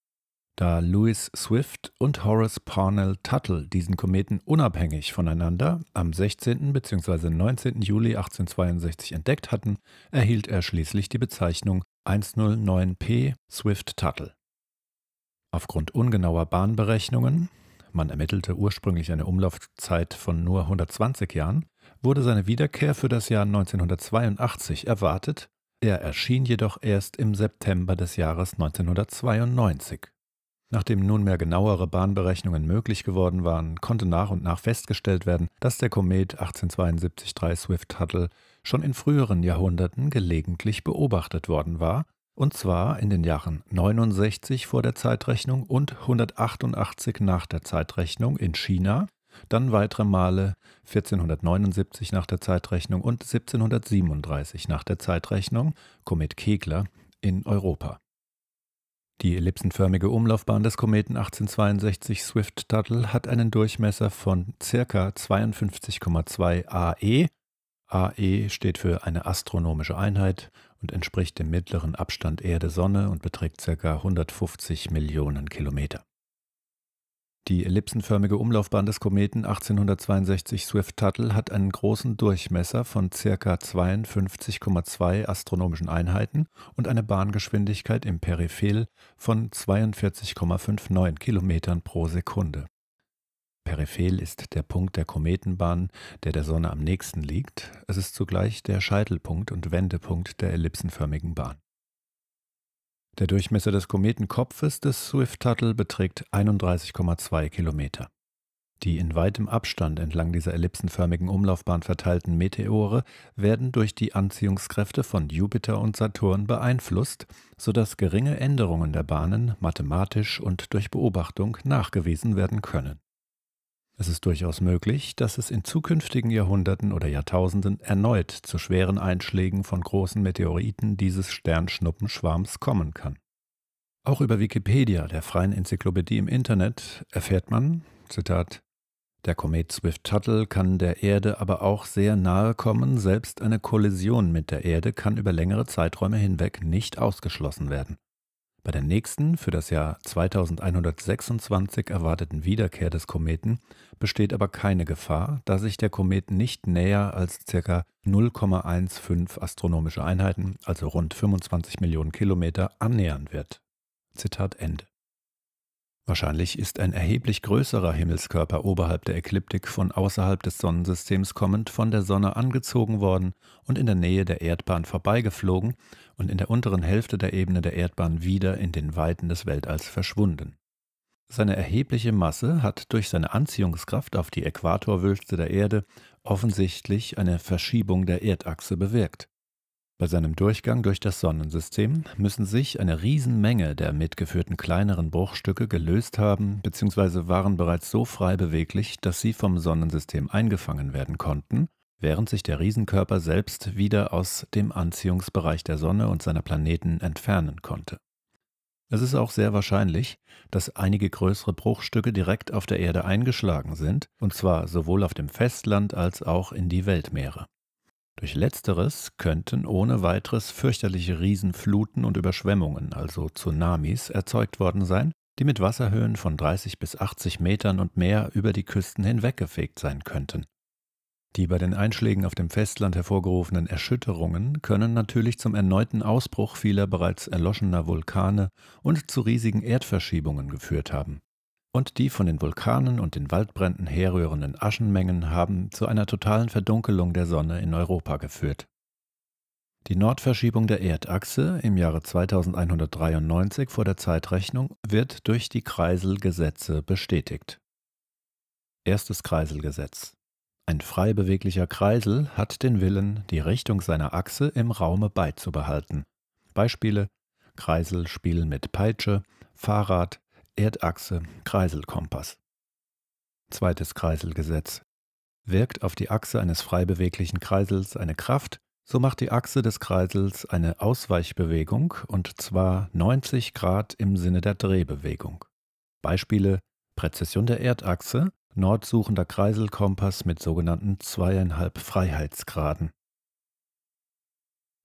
da Louis Swift und Horace Parnell Tuttle diesen Kometen unabhängig voneinander am 16. bzw. 19. Juli 1862 entdeckt hatten, erhielt er schließlich die Bezeichnung 109P Swift-Tuttle. Aufgrund ungenauer Bahnberechnungen, man ermittelte ursprünglich eine Umlaufzeit von nur 120 Jahren, wurde seine Wiederkehr für das Jahr 1982 erwartet, er erschien jedoch erst im September des Jahres 1992. Nachdem nunmehr genauere Bahnberechnungen möglich geworden waren, konnte nach und nach festgestellt werden, dass der Komet 1872-3 Swift-Tuttle schon in früheren Jahrhunderten gelegentlich beobachtet worden war, und zwar in den Jahren 69 vor der Zeitrechnung und 188 nach der Zeitrechnung in China, dann weitere Male 1479 nach der Zeitrechnung und 1737 nach der Zeitrechnung, Komet Kegler, in Europa. Die ellipsenförmige Umlaufbahn des Kometen 1862 Swift-Tuttle hat einen Durchmesser von ca. 52,2 AE. AE steht für eine astronomische Einheit und entspricht dem mittleren Abstand Erde-Sonne und beträgt ca. 150 Millionen Kilometer. Die ellipsenförmige Umlaufbahn des Kometen 1862 Swift-Tuttle hat einen großen Durchmesser von ca. 52,2 astronomischen Einheiten und eine Bahngeschwindigkeit im Periphel von 42,59 km pro Sekunde. Periphel ist der Punkt der Kometenbahn, der der Sonne am nächsten liegt. Es ist zugleich der Scheitelpunkt und Wendepunkt der ellipsenförmigen Bahn. Der Durchmesser des Kometenkopfes des Swift Tuttle beträgt 31,2 Kilometer. Die in weitem Abstand entlang dieser ellipsenförmigen Umlaufbahn verteilten Meteore werden durch die Anziehungskräfte von Jupiter und Saturn beeinflusst, sodass geringe Änderungen der Bahnen mathematisch und durch Beobachtung nachgewiesen werden können. Es ist durchaus möglich, dass es in zukünftigen Jahrhunderten oder Jahrtausenden erneut zu schweren Einschlägen von großen Meteoriten dieses Sternschnuppenschwarms kommen kann. Auch über Wikipedia, der freien Enzyklopädie im Internet, erfährt man, Zitat, der Komet Swift-Tuttle kann der Erde aber auch sehr nahe kommen, selbst eine Kollision mit der Erde kann über längere Zeiträume hinweg nicht ausgeschlossen werden. Bei der nächsten, für das Jahr 2126 erwarteten Wiederkehr des Kometen besteht aber keine Gefahr, da sich der Komet nicht näher als ca. 0,15 astronomische Einheiten, also rund 25 Millionen Kilometer, annähern wird. Zitat Ende. Wahrscheinlich ist ein erheblich größerer Himmelskörper oberhalb der Ekliptik von außerhalb des Sonnensystems kommend von der Sonne angezogen worden und in der Nähe der Erdbahn vorbeigeflogen, und in der unteren Hälfte der Ebene der Erdbahn wieder in den Weiten des Weltalls verschwunden. Seine erhebliche Masse hat durch seine Anziehungskraft auf die Äquatorwülste der Erde offensichtlich eine Verschiebung der Erdachse bewirkt. Bei seinem Durchgang durch das Sonnensystem müssen sich eine Riesenmenge der mitgeführten kleineren Bruchstücke gelöst haben bzw. waren bereits so frei beweglich, dass sie vom Sonnensystem eingefangen werden konnten während sich der Riesenkörper selbst wieder aus dem Anziehungsbereich der Sonne und seiner Planeten entfernen konnte. Es ist auch sehr wahrscheinlich, dass einige größere Bruchstücke direkt auf der Erde eingeschlagen sind, und zwar sowohl auf dem Festland als auch in die Weltmeere. Durch letzteres könnten ohne weiteres fürchterliche Riesenfluten und Überschwemmungen, also Tsunamis, erzeugt worden sein, die mit Wasserhöhen von 30 bis 80 Metern und mehr über die Küsten hinweggefegt sein könnten. Die bei den Einschlägen auf dem Festland hervorgerufenen Erschütterungen können natürlich zum erneuten Ausbruch vieler bereits erloschener Vulkane und zu riesigen Erdverschiebungen geführt haben. Und die von den Vulkanen und den Waldbränden herrührenden Aschenmengen haben zu einer totalen Verdunkelung der Sonne in Europa geführt. Die Nordverschiebung der Erdachse im Jahre 2193 vor der Zeitrechnung wird durch die Kreiselgesetze bestätigt. Erstes Kreiselgesetz ein frei beweglicher Kreisel hat den Willen, die Richtung seiner Achse im Raume beizubehalten. Beispiele: Kreisel spielen mit Peitsche, Fahrrad, Erdachse, Kreiselkompass. Zweites Kreiselgesetz. Wirkt auf die Achse eines frei beweglichen Kreisels eine Kraft, so macht die Achse des Kreisels eine Ausweichbewegung und zwar 90 Grad im Sinne der Drehbewegung. Beispiele: Präzession der Erdachse, nordsuchender Kreiselkompass mit sogenannten zweieinhalb Freiheitsgraden.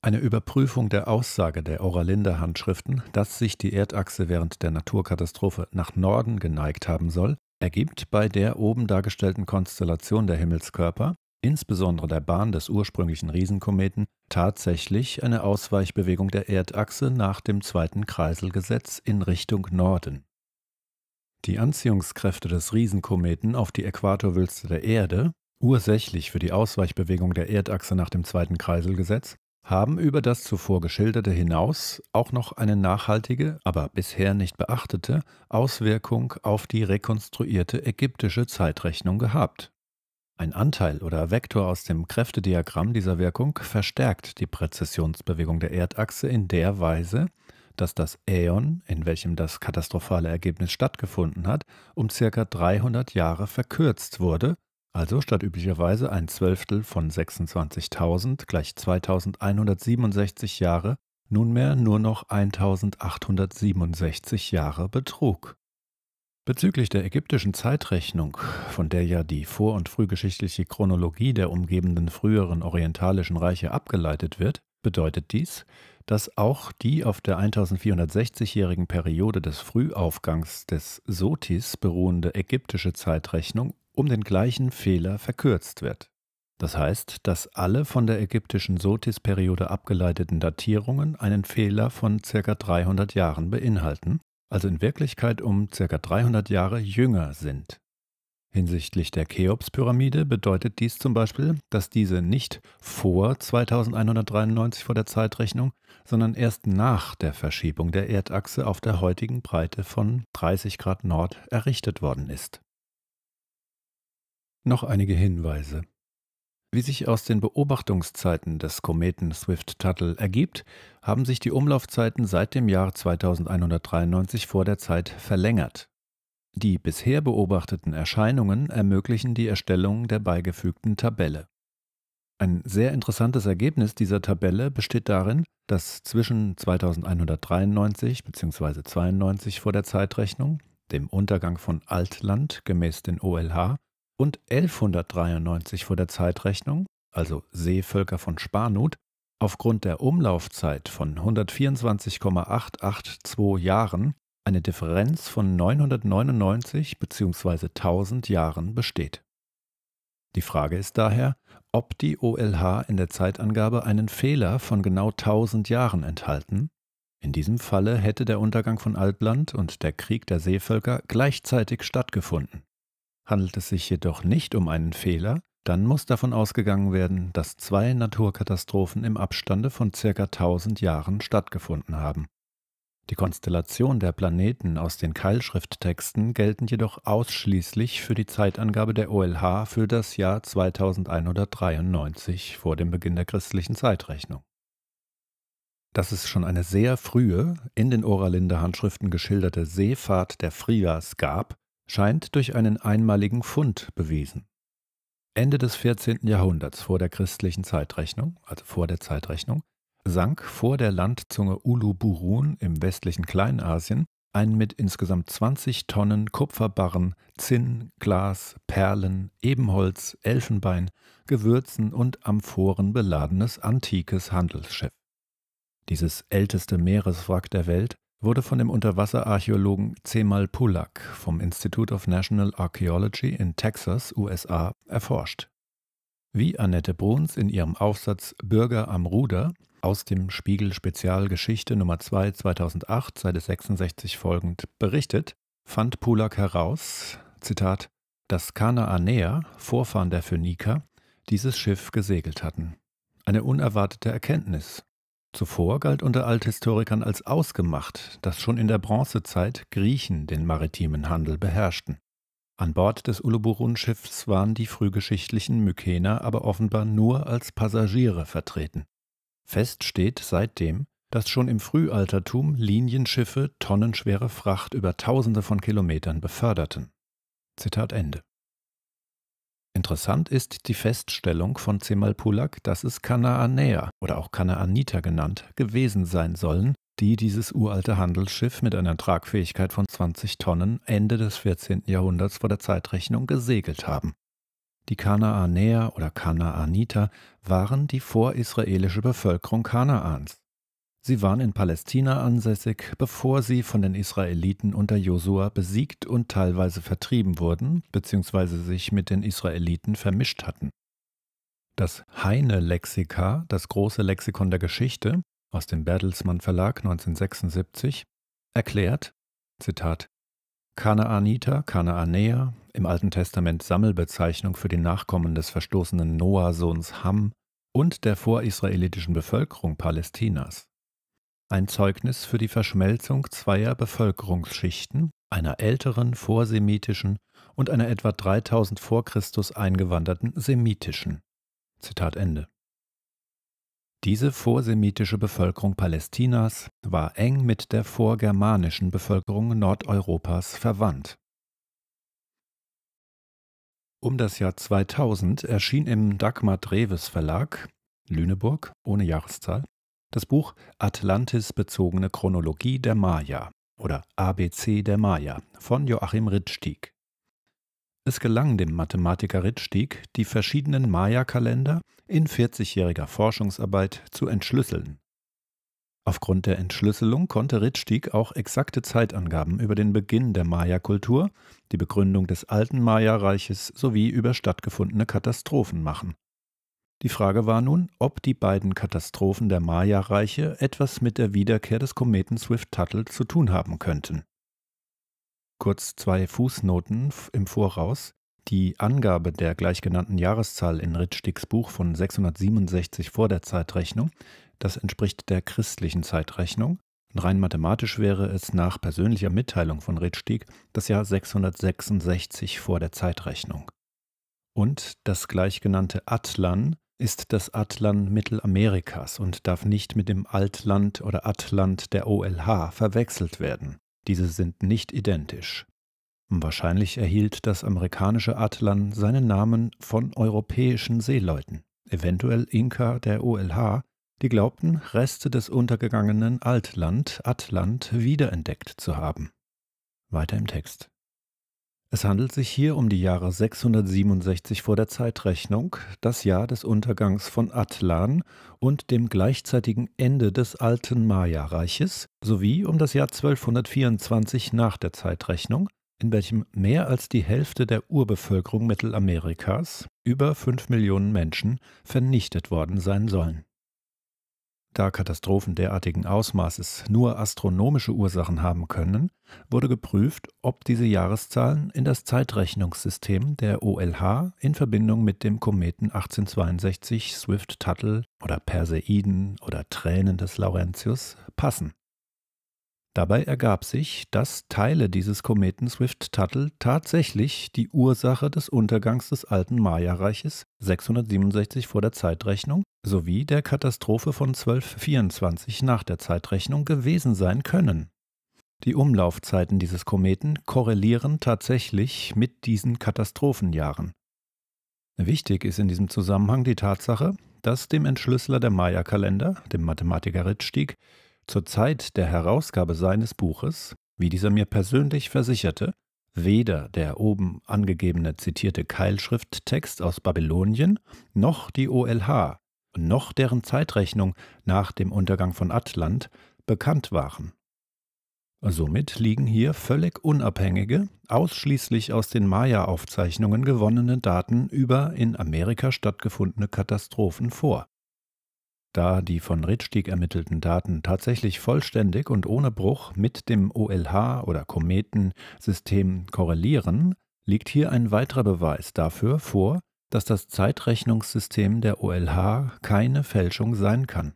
Eine Überprüfung der Aussage der Oralinder-Handschriften, dass sich die Erdachse während der Naturkatastrophe nach Norden geneigt haben soll, ergibt bei der oben dargestellten Konstellation der Himmelskörper, insbesondere der Bahn des ursprünglichen Riesenkometen, tatsächlich eine Ausweichbewegung der Erdachse nach dem zweiten Kreiselgesetz in Richtung Norden. Die Anziehungskräfte des Riesenkometen auf die Äquatorwülste der Erde, ursächlich für die Ausweichbewegung der Erdachse nach dem zweiten Kreiselgesetz, haben über das zuvor geschilderte hinaus auch noch eine nachhaltige, aber bisher nicht beachtete Auswirkung auf die rekonstruierte ägyptische Zeitrechnung gehabt. Ein Anteil oder Vektor aus dem Kräftediagramm dieser Wirkung verstärkt die Präzessionsbewegung der Erdachse in der Weise, dass das Äon, in welchem das katastrophale Ergebnis stattgefunden hat, um ca. 300 Jahre verkürzt wurde, also statt üblicherweise ein Zwölftel von 26.000 gleich 2167 Jahre nunmehr nur noch 1867 Jahre betrug. Bezüglich der ägyptischen Zeitrechnung, von der ja die vor- und frühgeschichtliche Chronologie der umgebenden früheren orientalischen Reiche abgeleitet wird, bedeutet dies, dass auch die auf der 1460-jährigen Periode des Frühaufgangs des Sotis beruhende ägyptische Zeitrechnung um den gleichen Fehler verkürzt wird. Das heißt, dass alle von der ägyptischen Sotis-Periode abgeleiteten Datierungen einen Fehler von ca. 300 Jahren beinhalten, also in Wirklichkeit um ca. 300 Jahre jünger sind. Hinsichtlich der Cheops-Pyramide bedeutet dies zum Beispiel, dass diese nicht vor 2193 vor der Zeitrechnung, sondern erst nach der Verschiebung der Erdachse auf der heutigen Breite von 30 Grad Nord errichtet worden ist. Noch einige Hinweise. Wie sich aus den Beobachtungszeiten des Kometen Swift-Tuttle ergibt, haben sich die Umlaufzeiten seit dem Jahr 2193 vor der Zeit verlängert. Die bisher beobachteten Erscheinungen ermöglichen die Erstellung der beigefügten Tabelle. Ein sehr interessantes Ergebnis dieser Tabelle besteht darin, dass zwischen 2193 bzw. 92 vor der Zeitrechnung, dem Untergang von Altland gemäß den OLH, und 1193 vor der Zeitrechnung, also Seevölker von Spanut, aufgrund der Umlaufzeit von 124,882 Jahren eine Differenz von 999 bzw. 1000 Jahren besteht. Die Frage ist daher, ob die OLH in der Zeitangabe einen Fehler von genau 1000 Jahren enthalten. In diesem Falle hätte der Untergang von Altland und der Krieg der Seevölker gleichzeitig stattgefunden. Handelt es sich jedoch nicht um einen Fehler, dann muss davon ausgegangen werden, dass zwei Naturkatastrophen im Abstande von ca. 1000 Jahren stattgefunden haben die Konstellation der Planeten aus den Keilschrifttexten gelten jedoch ausschließlich für die Zeitangabe der OLH für das Jahr 2193 vor dem Beginn der christlichen Zeitrechnung. Dass es schon eine sehr frühe, in den Oralinder Handschriften geschilderte Seefahrt der Frias gab, scheint durch einen einmaligen Fund bewiesen. Ende des 14. Jahrhunderts vor der christlichen Zeitrechnung, also vor der Zeitrechnung, sank vor der Landzunge Uluburun im westlichen Kleinasien ein mit insgesamt 20 Tonnen Kupferbarren, Zinn, Glas, Perlen, Ebenholz, Elfenbein, Gewürzen und Amphoren beladenes antikes Handelsschiff. Dieses älteste Meereswrack der Welt wurde von dem Unterwasserarchäologen Cemal Pulak vom Institute of National Archaeology in Texas, USA, erforscht. Wie Annette Bruns in ihrem Aufsatz Bürger am Ruder aus dem Spiegel Spezial Geschichte Nummer 2 2008, Seite 66 folgend berichtet, fand Pulak heraus, Zitat, dass Kanaanäer, Vorfahren der Phöniker, dieses Schiff gesegelt hatten. Eine unerwartete Erkenntnis. Zuvor galt unter Althistorikern als ausgemacht, dass schon in der Bronzezeit Griechen den maritimen Handel beherrschten. An Bord des Uluburun-Schiffs waren die frühgeschichtlichen Mykener aber offenbar nur als Passagiere vertreten. Fest steht seitdem, dass schon im Frühaltertum Linienschiffe tonnenschwere Fracht über Tausende von Kilometern beförderten. Zitat Ende. Interessant ist die Feststellung von Zemalpulak, dass es Kanaanäer oder auch Kanaaniter genannt gewesen sein sollen, die dieses uralte Handelsschiff mit einer Tragfähigkeit von 20 Tonnen Ende des 14. Jahrhunderts vor der Zeitrechnung gesegelt haben. Die Kanaanäer oder Kanaaniter waren die vorisraelische Bevölkerung Kanaans. Sie waren in Palästina ansässig, bevor sie von den Israeliten unter Josua besiegt und teilweise vertrieben wurden bzw. sich mit den Israeliten vermischt hatten. Das Heine-Lexika, das große Lexikon der Geschichte aus dem Bertelsmann Verlag 1976, erklärt, Zitat, Kanaaniter, Kanaanäer, im Alten Testament Sammelbezeichnung für die Nachkommen des verstoßenen Noah-Sohns Ham und der vorisraelitischen Bevölkerung Palästinas. Ein Zeugnis für die Verschmelzung zweier Bevölkerungsschichten, einer älteren vorsemitischen und einer etwa 3000 vor Christus eingewanderten semitischen. Zitat Ende. Diese vorsemitische Bevölkerung Palästinas war eng mit der vorgermanischen Bevölkerung Nordeuropas verwandt. Um das Jahr 2000 erschien im Dagmar Dreves Verlag, Lüneburg, ohne Jahreszahl, das Buch Atlantis bezogene Chronologie der Maya oder ABC der Maya von Joachim Rittstieg. Es gelang dem Mathematiker Rittstieg, die verschiedenen Maya-Kalender in 40-jähriger Forschungsarbeit zu entschlüsseln Aufgrund der Entschlüsselung konnte Ritschtieg auch exakte Zeitangaben über den Beginn der Maya-Kultur, die Begründung des alten Maya-Reiches sowie über stattgefundene Katastrophen machen. Die Frage war nun, ob die beiden Katastrophen der Maya-Reiche etwas mit der Wiederkehr des Kometen Swift-Tuttle zu tun haben könnten. Kurz zwei Fußnoten im Voraus. Die Angabe der gleichgenannten Jahreszahl in Rittstegs Buch von 667 vor der Zeitrechnung das entspricht der christlichen Zeitrechnung. Rein mathematisch wäre es nach persönlicher Mitteilung von Rittstieg das Jahr 666 vor der Zeitrechnung. Und das gleichgenannte Atlan ist das Atlan Mittelamerikas und darf nicht mit dem Altland oder Atlant der OLH verwechselt werden. Diese sind nicht identisch. Wahrscheinlich erhielt das amerikanische Atlan seinen Namen von europäischen Seeleuten, eventuell Inka der OLH, die glaubten, Reste des untergegangenen Altland, Atland, wiederentdeckt zu haben. Weiter im Text. Es handelt sich hier um die Jahre 667 vor der Zeitrechnung, das Jahr des Untergangs von Atlan und dem gleichzeitigen Ende des alten Maya-Reiches sowie um das Jahr 1224 nach der Zeitrechnung, in welchem mehr als die Hälfte der Urbevölkerung Mittelamerikas, über 5 Millionen Menschen, vernichtet worden sein sollen. Da Katastrophen derartigen Ausmaßes nur astronomische Ursachen haben können, wurde geprüft, ob diese Jahreszahlen in das Zeitrechnungssystem der OLH in Verbindung mit dem Kometen 1862 Swift-Tuttle oder Perseiden oder Tränen des Laurentius passen. Dabei ergab sich, dass Teile dieses Kometen Swift-Tuttle tatsächlich die Ursache des Untergangs des alten Maya-Reiches 667 vor der Zeitrechnung sowie der Katastrophe von 1224 nach der Zeitrechnung gewesen sein können. Die Umlaufzeiten dieses Kometen korrelieren tatsächlich mit diesen Katastrophenjahren. Wichtig ist in diesem Zusammenhang die Tatsache, dass dem Entschlüsseler der Maya-Kalender, dem Mathematiker Rittstieg, zur Zeit der Herausgabe seines Buches, wie dieser mir persönlich versicherte, weder der oben angegebene zitierte Keilschrifttext aus Babylonien noch die OLH, noch deren Zeitrechnung nach dem Untergang von Atlant bekannt waren. Somit liegen hier völlig unabhängige, ausschließlich aus den Maya-Aufzeichnungen gewonnene Daten über in Amerika stattgefundene Katastrophen vor da die von Rittstieg ermittelten Daten tatsächlich vollständig und ohne Bruch mit dem OLH oder Kometensystem korrelieren, liegt hier ein weiterer Beweis dafür vor, dass das Zeitrechnungssystem der OLH keine Fälschung sein kann.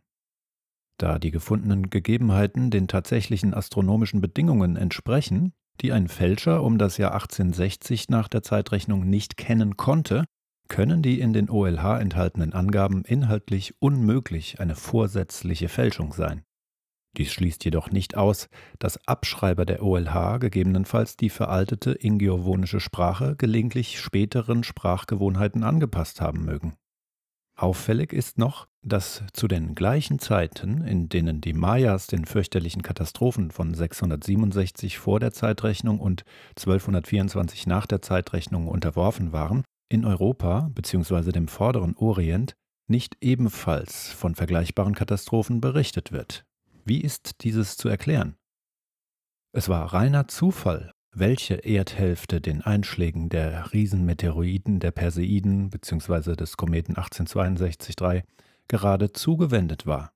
Da die gefundenen Gegebenheiten den tatsächlichen astronomischen Bedingungen entsprechen, die ein Fälscher um das Jahr 1860 nach der Zeitrechnung nicht kennen konnte, können die in den OLH enthaltenen Angaben inhaltlich unmöglich eine vorsätzliche Fälschung sein. Dies schließt jedoch nicht aus, dass Abschreiber der OLH gegebenenfalls die veraltete ingiovonische Sprache gelegentlich späteren Sprachgewohnheiten angepasst haben mögen. Auffällig ist noch, dass zu den gleichen Zeiten, in denen die Mayas den fürchterlichen Katastrophen von 667 vor der Zeitrechnung und 1224 nach der Zeitrechnung unterworfen waren, in Europa bzw. dem vorderen Orient nicht ebenfalls von vergleichbaren Katastrophen berichtet wird. Wie ist dieses zu erklären? Es war reiner Zufall, welche Erdhälfte den Einschlägen der Riesenmeteoriten der Perseiden bzw. des Kometen 1862-3 gerade zugewendet war.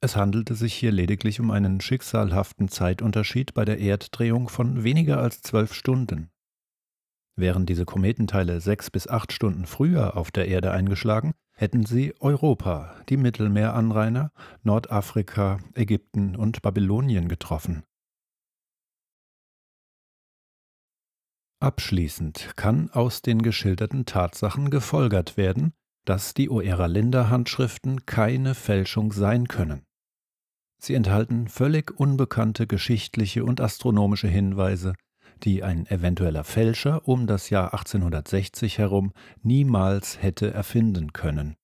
Es handelte sich hier lediglich um einen schicksalhaften Zeitunterschied bei der Erddrehung von weniger als zwölf Stunden. Wären diese Kometenteile sechs bis acht Stunden früher auf der Erde eingeschlagen, hätten sie Europa, die Mittelmeeranrainer, Nordafrika, Ägypten und Babylonien getroffen. Abschließend kann aus den geschilderten Tatsachen gefolgert werden, dass die oera linder handschriften keine Fälschung sein können. Sie enthalten völlig unbekannte geschichtliche und astronomische Hinweise die ein eventueller Fälscher um das Jahr 1860 herum niemals hätte erfinden können